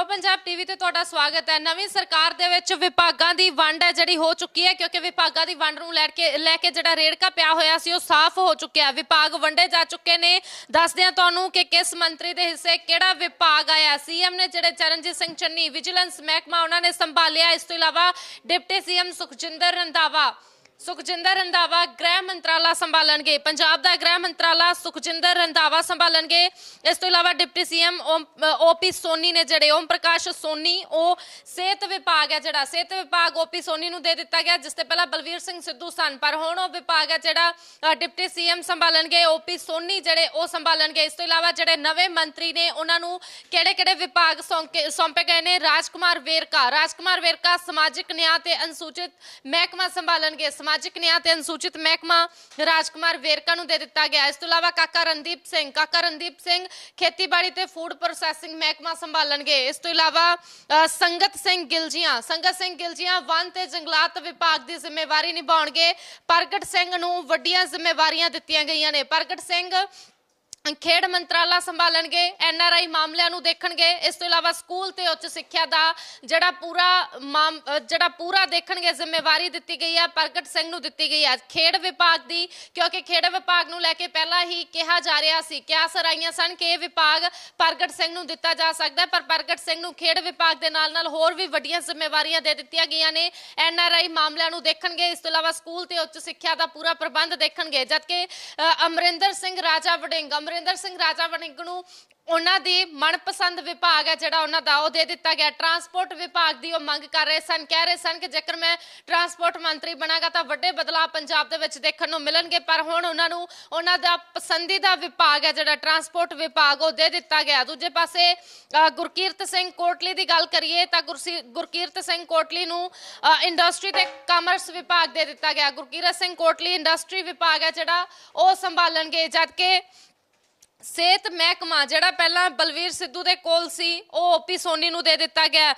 pro Punjab TV ਤੇ ਤੁਹਾਡਾ ਸਵਾਗਤ ਹੈ ਨਵੀਂ ਸਰਕਾਰ ਦੇ ਵਿੱਚ ਵਿਭਾਗਾਂ ਦੀ ਵੰਡ ਹੈ ਜਿਹੜੀ ਹੋ ਚੁੱਕੀ ਹੈ ਕਿਉਂਕਿ ਵਿਭਾਗਾਂ ਦੀ ਵੰਡ ਨੂੰ ਲੈ ਕੇ ਲੈ ਕੇ ਜਿਹੜਾ ਰੇੜਕਾ ਪਿਆ ਹੋਇਆ ਸੀ ਉਹ ਸਾਫ਼ ਹੋ ਚੁੱਕਿਆ ਵਿਭਾਗ ਵੰਡੇ ਜਾ ਚੁੱਕੇ ਨੇ ਦੱਸਦੇ ਆ ਤੁਹਾਨੂੰ ਕਿ ਕਿਸ ਮੰਤਰੀ ਦੇ ਹਿੱਸੇ ਕਿਹੜਾ ਵਿਭਾਗ ਆਇਆ ਸੀਐਮ ਨੇ ਜਿਹੜੇ ਚਰਨਜੀਤ ਸਿੰਘ ਚੰਨੀ ਵਿਜੀਲੈਂਸ ਮਹਿਕਮਾ ਉਹਨਾਂ ਨੇ ਸੰਭਾਲਿਆ ਇਸ ਤੋਂ ਇਲਾਵਾ ਡਿਪਟੀ ਸੀਐਮ ਸੁਖਜਿੰਦਰ ਰੰਦਾਵਾ ਸੁਖਜਿੰਦਰ ਰੰਧਾਵਾ ਗ੍ਰਹਿ ਮੰਤਰਾਲਾ ਸੰਭਾਲਣਗੇ ਪੰਜਾਬ ਦਾ ਗ੍ਰਹਿ ਮੰਤਰਾਲਾ ਸੁਖਜਿੰਦਰ ਰੰਧਾਵਾ ਸੰਭਾਲਣਗੇ ਇਸ ਤੋਂ ਇਲਾਵਾ ਡਿਪਟੀ ਸੀਐਮ ਓਪੀ ਸੋਨੀ ਨੇ ਜਿਹੜੇ ਓਮ ਪ੍ਰਕਾਸ਼ ਸੋਨੀ ਉਹ ਸਿਹਤ ਵਿਭਾਗ ਹੈ ਜਿਹੜਾ ਸਿਹਤ ਵਿਭਾਗ ਓਪੀ ਸੋਨੀ ਨੂੰ ਦੇ ਦਿੱਤਾ ਗਿਆ ਜਿਸ ਤੇ ਪਹਿਲਾਂ ਬਲਵੀਰ ਸਿੰਘ ਸਿੱਧੂ ਸਨ ਪਰ ਹੁਣ ਉਹ ਵਿਭਾਗ ਹੈ ਜਿਹੜਾ ਡਿਪਟੀ ਸੀਐਮ ਸੰਭਾਲਣਗੇ ਓਪੀ ਸੋਨੀ ਜਿਹੜੇ ਉਹ ਸੰਭਾਲਣਗੇ ਇਸ ਤੋਂ ਇਲਾਵਾ ਜਿਹੜੇ ਨਵੇਂ ਮੰਤਰੀ ਨੇ ਉਹਨਾਂ ਨੂੰ ਕਿਹੜੇ-ਕਿਹੜੇ ਵਿਭਾਗ ਸੌਂਪੇ ਗਏ ਨੇ ਰਾਜਕੁਮਾਰ ਵੇਰਕਾ ਰਾਜਕੁਮਾਰ ਵੇਰਕਾ ਸਮਾਜਿਕ ਨਿਆਂ ਤੇ ਅਨੁਸੂਚਿਤ ਮਹਿਕਮਾ ਸੰਭਾਲਣਗੇ ਸਮਾਜਿਕ ਨਿਆਂ ਤੇ ਅਨੁਸੂਚਿਤ ਮਹਿਕਮਾ ਰਾਜਕੁਮਾਰ ਵੇਰਕਾ ਨੂੰ ਦੇ ਦਿੱਤਾ ਗਿਆ ਇਸ ਤੋਂ ਇਲਾਵਾ ਕਾਕਾ ਰਣਦੀਪ ਸਿੰਘ ਕਾਕਾ ਰਣਦੀਪ ਸਿੰਘ ਖੇਤੀਬਾੜੀ ਤੇ ਫੂਡ ਪ੍ਰੋਸੈਸਿੰਗ ਮਹਿਕਮਾ ਸੰਭਾਲਣਗੇ ਇਸ ਤੋਂ ਇਲਾਵਾ ਸੰਗਤ ਸਿੰਘ ਗਿਲਜੀਆਂ ਸੰਗਤ ਸਿੰਘ ਗਿਲਜੀਆਂ ਵਨ ਤੇ ਜੰਗਲਾਤ ਵਿਭਾਗ ਦੀ ਜ਼ਿੰਮੇਵਾਰੀ ਨਿਭਾਉਣਗੇ ਪ੍ਰਗਟ ਸਿੰਘ ਨੂੰ ਵੱਡੀਆਂ ਜ਼ਿੰਮੇਵਾਰੀਆਂ ਦਿੱਤੀਆਂ ਗਈਆਂ ਨੇ ਪ੍ਰਗਟ ਸਿੰਘ ਖੇਡ ਮੰਤਰਾਲਾ ਸੰਭਾਲਣਗੇ ਐਨ ਆਰ ਆਈ ਮਾਮਲਿਆਂ ਨੂੰ ਦੇਖਣਗੇ ਇਸ ਤੋਂ ਇਲਾਵਾ ਸਕੂਲ ਤੇ ਉੱਚ ਸਿੱਖਿਆ ਦਾ ਜਿਹੜਾ ਪੂਰਾ ਜਿਹੜਾ ਪੂਰਾ ਦੇਖਣਗੇ ਜ਼ਿੰਮੇਵਾਰੀ ਦਿੱਤੀ ਗਈ ਹੈ ਪ੍ਰਗਟ ਸਿੰਘ ਨੂੰ ਦਿੱਤੀ ਗਈ ਹੈ ਖੇਡ ਵਿਭਾਗ ਦੀ ਕਿਉਂਕਿ ਖੇਡ ਵਿਭਾਗ ਨੂੰ ਲੈ ਕੇ ਪਹਿਲਾਂ ਹੀ ਕਿਹਾ ਜਾ ਰਿਹਾ ਸੀ ਆਸਰ ਆਈਆਂ ਸਨ ਕਿ ਇਹ ਵਿਭਾਗ ਪ੍ਰਗਟ ਸਿੰਘ ਨੂੰ ਦਿੱਤਾ ਜਾ ਸਕਦਾ ਪਰ ਪ੍ਰਗਟ ਸਿੰਘ ਨੂੰ ਖੇਡ ਵਿਭਾਗ ਦੇ ਨਾਲ ਨਾਲ ਹੋਰ ਵੀ ਵੱਡੀਆਂ ਜ਼ਿੰਮੇਵਾਰੀਆਂ ਦੇ ਦਿੱਤੀਆਂ ਗਈਆਂ ਨੇ ਐਨ ਆਰ ਆਈ ਮਾਮਲਿਆਂ ਨੂੰ ਦੇਖਣਗੇ ਇਸ ਤੋਂ ਇਲਾਵਾ ਸਕੂਲ ਤੇ ਉੱਚ ਸਿੱਖਿਆ ਦਾ ਪੂਰਾ ਪ੍ਰਬੰਧ ਦੇਖਣਗੇ ਜਦਕਿ ਅਮਰਿੰਦਰ ਸਿੰਘ ਰਾਜਾ ਵਡਿੰਗ ਅਮਰਿੰਦਰ ਸਿੰਘ ਰਾਜਾ ਵਣਿੰਗ ਨੂੰ ਉਹਨਾਂ ਦੀ ਮਨਪਸੰਦ ਵਿਭਾਗ ਹੈ ਜਿਹੜਾ ਉਹਨਾਂ ਦਾ ਉਹ ਦੇ ਦਿੱਤਾ ਗਿਆ ਟਰਾਂਸਪੋਰਟ ਵਿਭਾਗ ਦੀ ਉਹ ਮੰਗ ਕਰ ਰਹੇ ਸਨ ਕਹਿ ਰਹੇ ਸਨ ਕਿ ਜੇਕਰ ਮੈਂ ਟਰਾਂਸਪੋਰਟ ਮੰਤਰੀ ਬਣਾਗਾ ਤਾਂ ਵੱਡੇ ਬਦਲਾਅ ਪੰਜਾਬ ਦੇ ਵਿੱਚ ਦੇਖਣ ਨੂੰ ਮਿਲਣਗੇ ਪਰ ਹੁਣ ਉਹਨਾਂ ਨੂੰ ਉਹਨਾਂ ਦਾ ਪਸੰਦੀਦਾ ਵਿਭਾਗ ਹੈ ਜਿਹੜਾ ਟਰਾਂਸਪੋਰਟ ਵਿਭਾਗ ਉਹ ਦੇ ਦਿੱਤਾ ਗਿਆ ਦੂਜੇ ਪਾਸੇ ਗੁਰਕੀਰਤ ਸਿੰਘ ਕੋਟਲੀ ਦੀ ਗੱਲ ਕਰੀਏ ਤਾਂ ਗੁਰਕੀਰਤ ਸਿੰਘ ਕੋਟਲੀ ਨੂੰ ਇੰਡਸਟਰੀ ਤੇ ਕਾਮਰਸ ਵਿਭਾਗ ਦੇ ਦਿੱਤਾ ਗਿਆ ਗੁਰਕੀਰਤ ਸਿੰਘ ਕੋਟਲੀ ਇੰਡਸਟਰੀ ਵਿਭਾਗ ਹੈ ਜਿਹੜਾ ਉਹ ਸੰਭਾਲਣਗੇ ਜਦਕਿ ਸਿਹਤ ਮਹਿਕਮਾ ਜਿਹੜਾ ਪਹਿਲਾਂ ਬਲਵੀਰ ਸਿੱਧੂ ਦੇ ਕੋਲ ਸੀ ਉਹ ਓਪੀ ਸੋਨੀ ਨੂੰ ਦੇ ਦਿੱਤਾ ਗਿਆ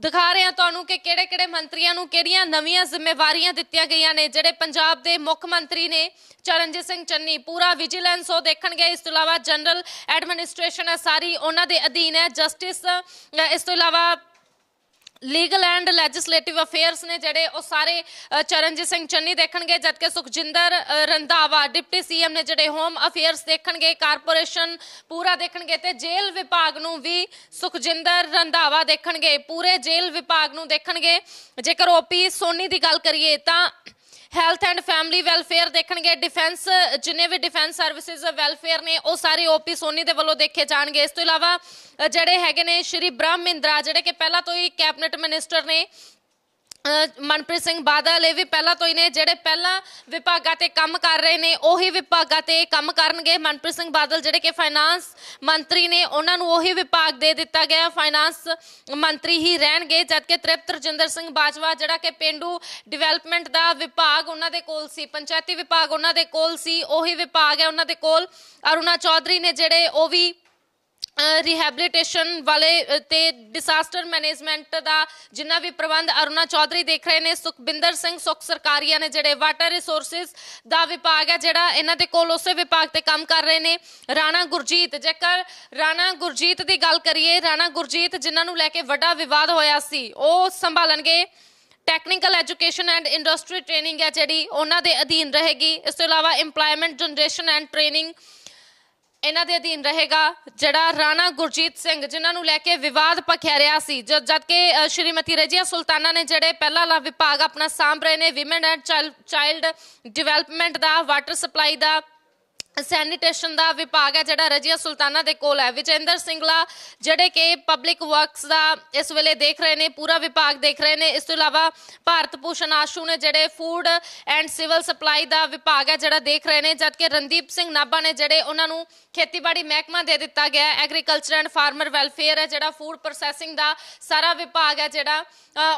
ਦਿਖਾ ਰਹੇ ਹਾਂ ਤੁਹਾਨੂੰ ਕਿ ਕਿਹੜੇ-ਕਿਹੜੇ ਮੰਤਰੀਆਂ ਨੂੰ ਕਿਹੜੀਆਂ ਨਵੀਆਂ ਜ਼ਿੰਮੇਵਾਰੀਆਂ ਦਿੱਤੀਆਂ ਗਈਆਂ ਨੇ ਜਿਹੜੇ ਪੰਜਾਬ ਦੇ ਮੁੱਖ ਮੰਤਰੀ ਨੇ ਚਰਨਜੀਤ ਸਿੰਘ ਚੰਨੀ ਪੂਰਾ ਵਿਜੀਲੈਂਸ ਉਹ ਦੇਖਣਗੇ ਇਸ ਤੋਂ ਇਲਾਵਾ ਜਨਰਲ ਐਡਮਿਨਿਸਟ੍ਰੇਸ਼ਨ ਹੈ ਸਾਰੀ ਉਹਨਾਂ ਦੇ ਅਧੀਨ ਹੈ ਜਸਟਿਸ ਇਸ ਤੋਂ ਇਲਾਵਾ ਲੀਗਲ ਐਂਡ ਲੈਜਿਸਲੇਟਿਵ ਅਫੇਅਰਸ ਨੇ ਜਿਹੜੇ ਉਹ ਸਾਰੇ ਚਰਨਜੀਤ ਸਿੰਘ ਚੰਨੀ ਦੇਖਣਗੇ ਜਦਕਿ ਸੁਖਜਿੰਦਰ ਰੰਧਾਵਾ ਡਿਪਟੀ ਸੀਐਮ ਨੇ ਜਿਹੜੇ ਹੋਮ ਅਫੇਅਰਸ ਦੇਖਣਗੇ ਕਾਰਪੋਰੇਸ਼ਨ ਪੂਰਾ ਦੇਖਣਗੇ ਤੇ ਜੇਲ੍ਹ ਵਿਭਾਗ ਨੂੰ ਵੀ ਸੁਖਜਿੰਦਰ ਰੰਧਾਵਾ ਦੇਖਣਗੇ ਪੂਰੇ ਜੇਲ੍ਹ ਵਿਭਾਗ ਨੂੰ ਦੇਖਣਗੇ ਜੇਕਰ ਓਪੀ ਸੋਨੀ ਦੀ ਗੱਲ ਕਰੀਏ ਤਾਂ ਹੈਲਥ ਐਂਡ ਫੈਮਿਲੀ ਵੈਲਫੇਅਰ ਦੇਖਣਗੇ ਡਿਫੈਂਸ ਜਿੰਨੇ ਵੀ ਡਿਫੈਂਸ ਸਰਵਿਸਿਜ਼ ਆ ਵੈਲਫੇਅਰ ਨੇ ਉਹ ਸਾਰੇ ਓਪੀ ਸੋਨੀ ਦੇ ਵੱਲੋਂ ਦੇਖੇ ਜਾਣਗੇ ਇਸ ਤੋਂ ਇਲਾਵਾ ਜਿਹੜੇ ਹੈਗੇ ਨੇ ਸ਼੍ਰੀ ਬ੍ਰਹਮਿੰਦਰਾ ਜਿਹੜੇ ਕਿ ਪਹਿਲਾਂ ਤੋਂ ਹੀ ਕੈਬਨਿਟ ਮਿਨਿਸਟਰ ਨੇ ਮਨਪ੍ਰੀਤ ਸਿੰਘ ਬਾਦਲ ਇਹ ਵੀ ਪਹਿਲਾਂ ਤੋਂ ਹੀ ਨੇ ਜਿਹੜੇ ਪਹਿਲਾਂ ਵਿਭਾਗਾਂ ਤੇ ਕੰਮ ਕਰ ਰਹੇ ਨੇ ਉਹੀ ਵਿਭਾਗਾਂ ਤੇ ਕੰਮ ਕਰਨਗੇ ਮਨਪ੍ਰੀਤ ਸਿੰਘ ਬਾਦਲ ਜਿਹੜੇ ਕਿ ਫਾਈਨਾਂਸ ਮੰਤਰੀ ਨੇ ਉਹਨਾਂ ਨੂੰ ਉਹੀ ਵਿਭਾਗ ਦੇ ਦਿੱਤਾ ਗਿਆ ਫਾਈਨਾਂਸ ਮੰਤਰੀ ਹੀ ਰਹਿਣਗੇ ਜਦਕਿ ਤ੍ਰਿਪਤ ਰਜਿੰਦਰ ਸਿੰਘ ਬਾਜਵਾ ਜਿਹੜਾ ਕਿ ਪਿੰਡੂ ਡਿਵੈਲਪਮੈਂਟ ਦਾ ਵਿਭਾਗ ਉਹਨਾਂ ਦੇ ਕੋਲ ਸੀ ਪੰਚਾਇਤੀ ਵਿਭਾਗ ਉਹਨਾਂ ਦੇ ਕੋਲ ਸੀ ਉਹੀ ਵਿਭਾਗ ਹੈ ਉਹਨਾਂ ਦੇ ਕੋਲ ਅਰੁਣਾ ਚੌਧਰੀ ਨੇ ਜਿਹੜੇ ਉਹ ਵੀ ਰਿਹੈਬਿਲਿਟੇਸ਼ਨ ਵਾਲੇ ਤੇ ਡਿਸਾਸਟਰ ਮੈਨੇਜਮੈਂਟ ਦਾ ਜਿੰਨਾ ਵੀ ਪ੍ਰਬੰਧ ਅਰੁਣਾ ਚੌਧਰੀ ਦੇਖ ਰਹੇ ਨੇ ਸੁਖਬਿੰਦਰ ਸਿੰਘ ਸੁਖ ਸਰਕਾਰੀਆ ਨੇ ਜਿਹੜੇ ਵਾਟਰ ਰਿਸੋਰਸਸ ਦਾ ਵਿਭਾਗ ਹੈ ਜਿਹੜਾ ਇਹਨਾਂ ਦੇ ਕੋਲ ਉਸੇ ਵਿਭਾਗ ਤੇ ਕੰਮ ਕਰ ਰਹੇ ਨੇ ਰਾਣਾ ਗੁਰਜੀਤ ਜੇਕਰ ਰਾਣਾ ਗੁਰਜੀਤ ਦੀ ਗੱਲ ਕਰੀਏ ਰਾਣਾ ਗੁਰਜੀਤ ਜਿਨ੍ਹਾਂ ਨੂੰ ਲੈ ਕੇ ਵੱਡਾ ਵਿਵਾਦ ਹੋਇਆ ਸੀ ਉਹ ਸੰਭਾਲਣਗੇ technical education and industry training ਹੈ ਜਿਹੜੀ ਉਹਨਾਂ ਦੇ ਅਧੀਨ ਰਹੇਗੀ ਇਸ ਤੋਂ ਇਲਾਵਾ ਏਮਪਲੋਇਮੈਂਟ ਜਨਰੇਸ਼ਨ ਐਂਡ ਟ੍ਰੇਨਿੰਗ ਇਹਨਾਂ ਦੇ ਅਧੀਨ ਰਹੇਗਾ ਜਿਹੜਾ ਰਾਣਾ ਗੁਰਜੀਤ ਸਿੰਘ ਜਿਨ੍ਹਾਂ ਨੂੰ ਲੈ ਕੇ ਵਿਵਾਦ ਪਖਿਆ ਸੀ ਜਦ ਜਦ ਕਿ ਸ਼੍ਰੀਮਤੀ ਰਜੀਆ ਸੁਲਤਾਨਾ ਨੇ ਜਿਹੜੇ ਪਹਿਲਾ ਲਾ ਵਿਭਾਗ ਆਪਣਾ ਸਾਂਭ ਰਹੇ ਨੇ ਔਮਨ ਐਂਡ ਚਾਈਲਡ ਡਿਵੈਲਪਮੈਂਟ ਦਾ ਵਾਟਰ ਸਪਲਾਈ ਦਾ ਸੈਨੀਟੇਸ਼ਨ ਦਾ ਵਿਭਾਗ ਹੈ ਜਿਹੜਾ ਰਜੀਆ ਸੁਲਤਾਨਾ ਦੇ ਕੋਲ ਹੈ ਵਿਜੇਂਦਰ ਸਿੰਘਲਾ ਜਿਹੜੇ ਕਿ ਪਬਲਿਕ ਵਰਕਸ ਦਾ ਇਸ ਵੇਲੇ ਦੇਖ ਰਹੇ ਨੇ ਪੂਰਾ ਵਿਭਾਗ ਦੇਖ ਰਹੇ ਨੇ ਇਸ ਤੋਂ ਇਲਾਵਾ ਭਾਰਤ ਪੂਸ਼ਨ ਆਸ਼ੂ ਨੇ ਜਿਹੜੇ ਫੂਡ ਐਂਡ ਸਿਵਲ ਸਪਲਾਈ ਦਾ ਵਿਭਾਗ ਹੈ ਜਿਹੜਾ ਦੇਖ ਰਹੇ ਨੇ ਜਦਕਿ ਰਣਦੀਪ ਸਿੰਘ ਨਾਬਾ ਨੇ ਜਿਹੜੇ ਉਹਨਾਂ ਨੂੰ ਖੇਤੀਬਾੜੀ ਮਹਿਕਮਾ ਦੇ ਦਿੱਤਾ ਗਿਆ ਹੈ ਐਗਰੀਕਲਚਰ ਐਂਡ ਫਾਰਮਰ ਵੈਲਫੇਅਰ ਹੈ ਜਿਹੜਾ ਫੂਡ ਪ੍ਰੋਸੈਸਿੰਗ ਦਾ ਸਾਰਾ ਵਿਭਾਗ ਹੈ ਜਿਹੜਾ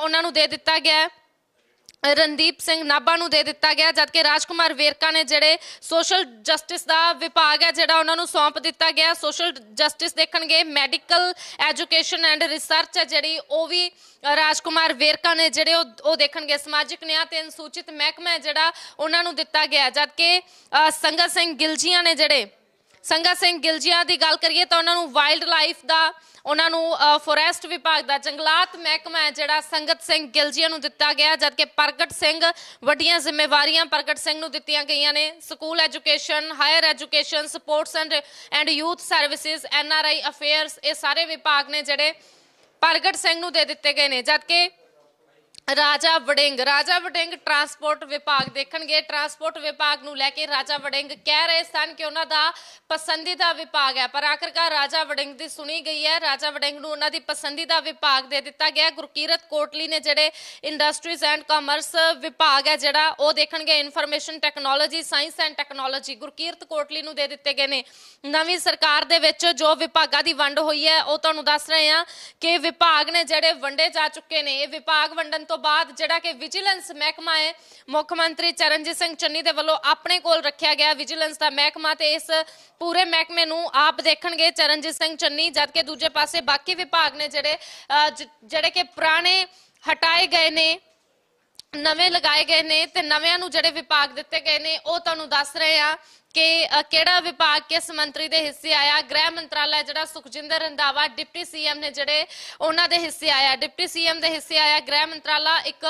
ਉਹਨਾਂ ਨੂੰ ਦੇ ਦਿੱਤਾ ਗਿਆ ਹੈ ਰਣਦੀਪ ਸਿੰਘ ਨਾਭਾ ਨੂੰ ਦੇ ਦਿੱਤਾ ਗਿਆ ਜਦਕਿ ਰਾਜਕੁਮਾਰ ਵੇਰਕਾ ਨੇ ਜਿਹੜੇ ਸੋਸ਼ਲ ਜਸਟਿਸ ਦਾ ਵਿਭਾਗ ਹੈ ਜਿਹੜਾ ਉਹਨਾਂ ਨੂੰ ਸੌਂਪ ਦਿੱਤਾ ਗਿਆ ਸੋਸ਼ਲ ਜਸਟਿਸ ਦੇਖਣਗੇ ਮੈਡੀਕਲ ਐਜੂਕੇਸ਼ਨ ਐਂਡ ਰਿਸਰਚ ਹੈ ਜਿਹੜੀ ਉਹ ਵੀ ਰਾਜਕੁਮਾਰ ਵੇਰਕਾ ਨੇ ਜਿਹੜੇ ਉਹ ਦੇਖਣਗੇ ਸਮਾਜਿਕ ਨਿਆਂ ਤੇ ਅਨੁਸੂਚਿਤ ਮਹਿਕਮਾ ਜਿਹੜਾ ਉਹਨਾਂ ਨੂੰ ਦਿੱਤਾ ਗਿਆ ਜਦਕਿ ਸੰਗਤ ਸਿੰਘ ਗਿਲਜੀਆਂ ਨੇ ਜਿਹੜੇ ਸੰਗਾ ਸਿੰਘ ਗਿਲਜੀਆਂ ਦੀ ਗੱਲ ਕਰੀਏ ਤਾਂ ਉਹਨਾਂ ਨੂੰ ਵਾਈਲਡ ਲਾਈਫ ਦਾ ਉਹਨਾਂ ਨੂੰ ਫੋਰੈਸਟ ਵਿਭਾਗ ਦਾ ਜੰਗਲਾਤ ਮਹਿਕਮਾ ਜਿਹੜਾ ਸੰਗਤ ਸਿੰਘ ਗਿਲਜੀਆਂ ਨੂੰ ਦਿੱਤਾ ਗਿਆ ਜਦਕਿ ਪ੍ਰਗਟ ਸਿੰਘ ਵੱਡੀਆਂ ਜ਼ਿੰਮੇਵਾਰੀਆਂ ਪ੍ਰਗਟ ਸਿੰਘ ਨੂੰ ਦਿੱਤੀਆਂ ਗਈਆਂ ਨੇ school education higher education sports and and youth services N R I affairs ਇਹ ਸਾਰੇ ਵਿਭਾਗ ਨੇ ਜਿਹੜੇ ਪ੍ਰਗਟ ਸਿੰਘ ਨੂੰ ਦੇ ਦਿੱਤੇ ਗਏ ਨੇ ਜਦਕਿ ਰਾਜਾ ਵੜਿੰਗ ਰਾਜਾ ਵੜਿੰਗ ਟਰਾਂਸਪੋਰਟ ਵਿਭਾਗ ਦੇਖਣਗੇ ਟਰਾਂਸਪੋਰਟ ਵਿਭਾਗ ਨੂੰ ਲੈ ਕੇ ਰਾਜਾ ਵੜਿੰਗ ਕਹਿ ਰਹੇ ਸਨ ਕਿ ਉਹਨਾਂ ਦਾ ਪਸੰਦੀਦਾ ਵਿਭਾਗ ਹੈ ਪਰ ਆਖਰਕਾਰ ਰਾਜਾ ਵੜਿੰਗ ਦੀ ਸੁਣੀ ਗਈ ਹੈ ਰਾਜਾ ਵੜਿੰਗ ਨੂੰ ਉਹਨਾਂ ਦੀ ਪਸੰਦੀਦਾ ਵਿਭਾਗ ਦੇ ਦਿੱਤਾ ਗਿਆ ਗੁਰਕੀਰਤ ਕੋਟਲੀ ਨੇ ਜਿਹੜੇ ਇੰਡਸਟਰੀਜ਼ ਐਂਡ ਕਾਮਰਸ ਵਿਭਾਗ ਹੈ ਜਿਹੜਾ ਉਹ ਦੇਖਣਗੇ information technology science and technology Gurkirat Kotli ਨੂੰ ਦੇ ਦਿੱਤੇ ਗਏ ਨੇ ਨਵੀਂ ਸਰਕਾਰ ਦੇ ਵਿੱਚ ਜੋ ਵਿਭਾਗਾਂ ਦੀ ਵੰਡ ਹੋਈ ਹੈ ਉਹ ਤੁਹਾਨੂੰ ਦੱਸ ਰਹੇ ਹਾਂ ਕਿ ਵਿਭਾਗ ਨੇ ਜਿਹੜੇ ਵੰਡੇ ਜਾ ਚੁੱਕੇ ਨੇ ਇਹ ਵਿਭਾਗ ਵੰਡਣ ਤੋਂ ਬਾਅਦ ਜਿਹੜਾ ਕਿ ਵਿਜੀਲੈਂਸ ਮਹਿਕਮਾ ਹੈ ਮੁੱਖ ਮੰਤਰੀ ਚਰਨਜੀਤ ਸਿੰਘ ਚੰਨੀ ਦੇ ਵੱਲੋਂ ਆਪਣੇ ਕੋਲ ਰੱਖਿਆ ਗਿਆ ਵਿਜੀਲੈਂਸ ਦਾ ਮਹਿਕਮਾ ਤੇ ਇਸ ਪੂਰੇ ਮਹਿਕਮੇ ਨੂੰ ਆਪ ਦੇਖਣਗੇ ਚਰਨਜੀਤ ਸਿੰਘ ਚੰਨੀ ਜਦਕਿ ਦੂਜੇ ਪਾਸੇ ਬਾਕੀ ਵਿਭਾਗ ਨੇ ਜਿਹੜੇ ਜਿਹੜੇ ਕਿ ਪੁਰਾਣੇ ਹਟਾਏ ਗਏ ਨੇ ਨਵੇਂ ਲਗਾਏ ਗਏ ਨੇ ਤੇ ਨਵਿਆਂ ਨੂੰ ਜਿਹੜੇ ਵਿਭਾਗ ਦਿੱਤੇ ਗਏ ਨੇ ਉਹ ਤੁਹਾਨੂੰ ਦੱਸ ਰਹੇ ਆ ਕਿ ਕਿਹੜਾ ਵਿਭਾਗ ਕਿਸ ਮੰਤਰੀ ਦੇ ਹਿੱਸੇ ਆਇਆ ਗ੍ਰਹਿ ਮੰਤਰਾਲਾ ਜਿਹੜਾ ਸੁਖਜਿੰਦਰ ਰੰਦਾਵਾ ਡਿਪਟੀ ਸੀਐਮ ਨੇ ਜਿਹੜੇ ਉਹਨਾਂ ਦੇ ਹਿੱਸੇ ਆਇਆ ਡਿਪਟੀ ਸੀਐਮ ਦੇ ਹਿੱਸੇ ਆਇਆ ਗ੍ਰਹਿ ਮੰਤਰਾਲਾ ਇੱਕ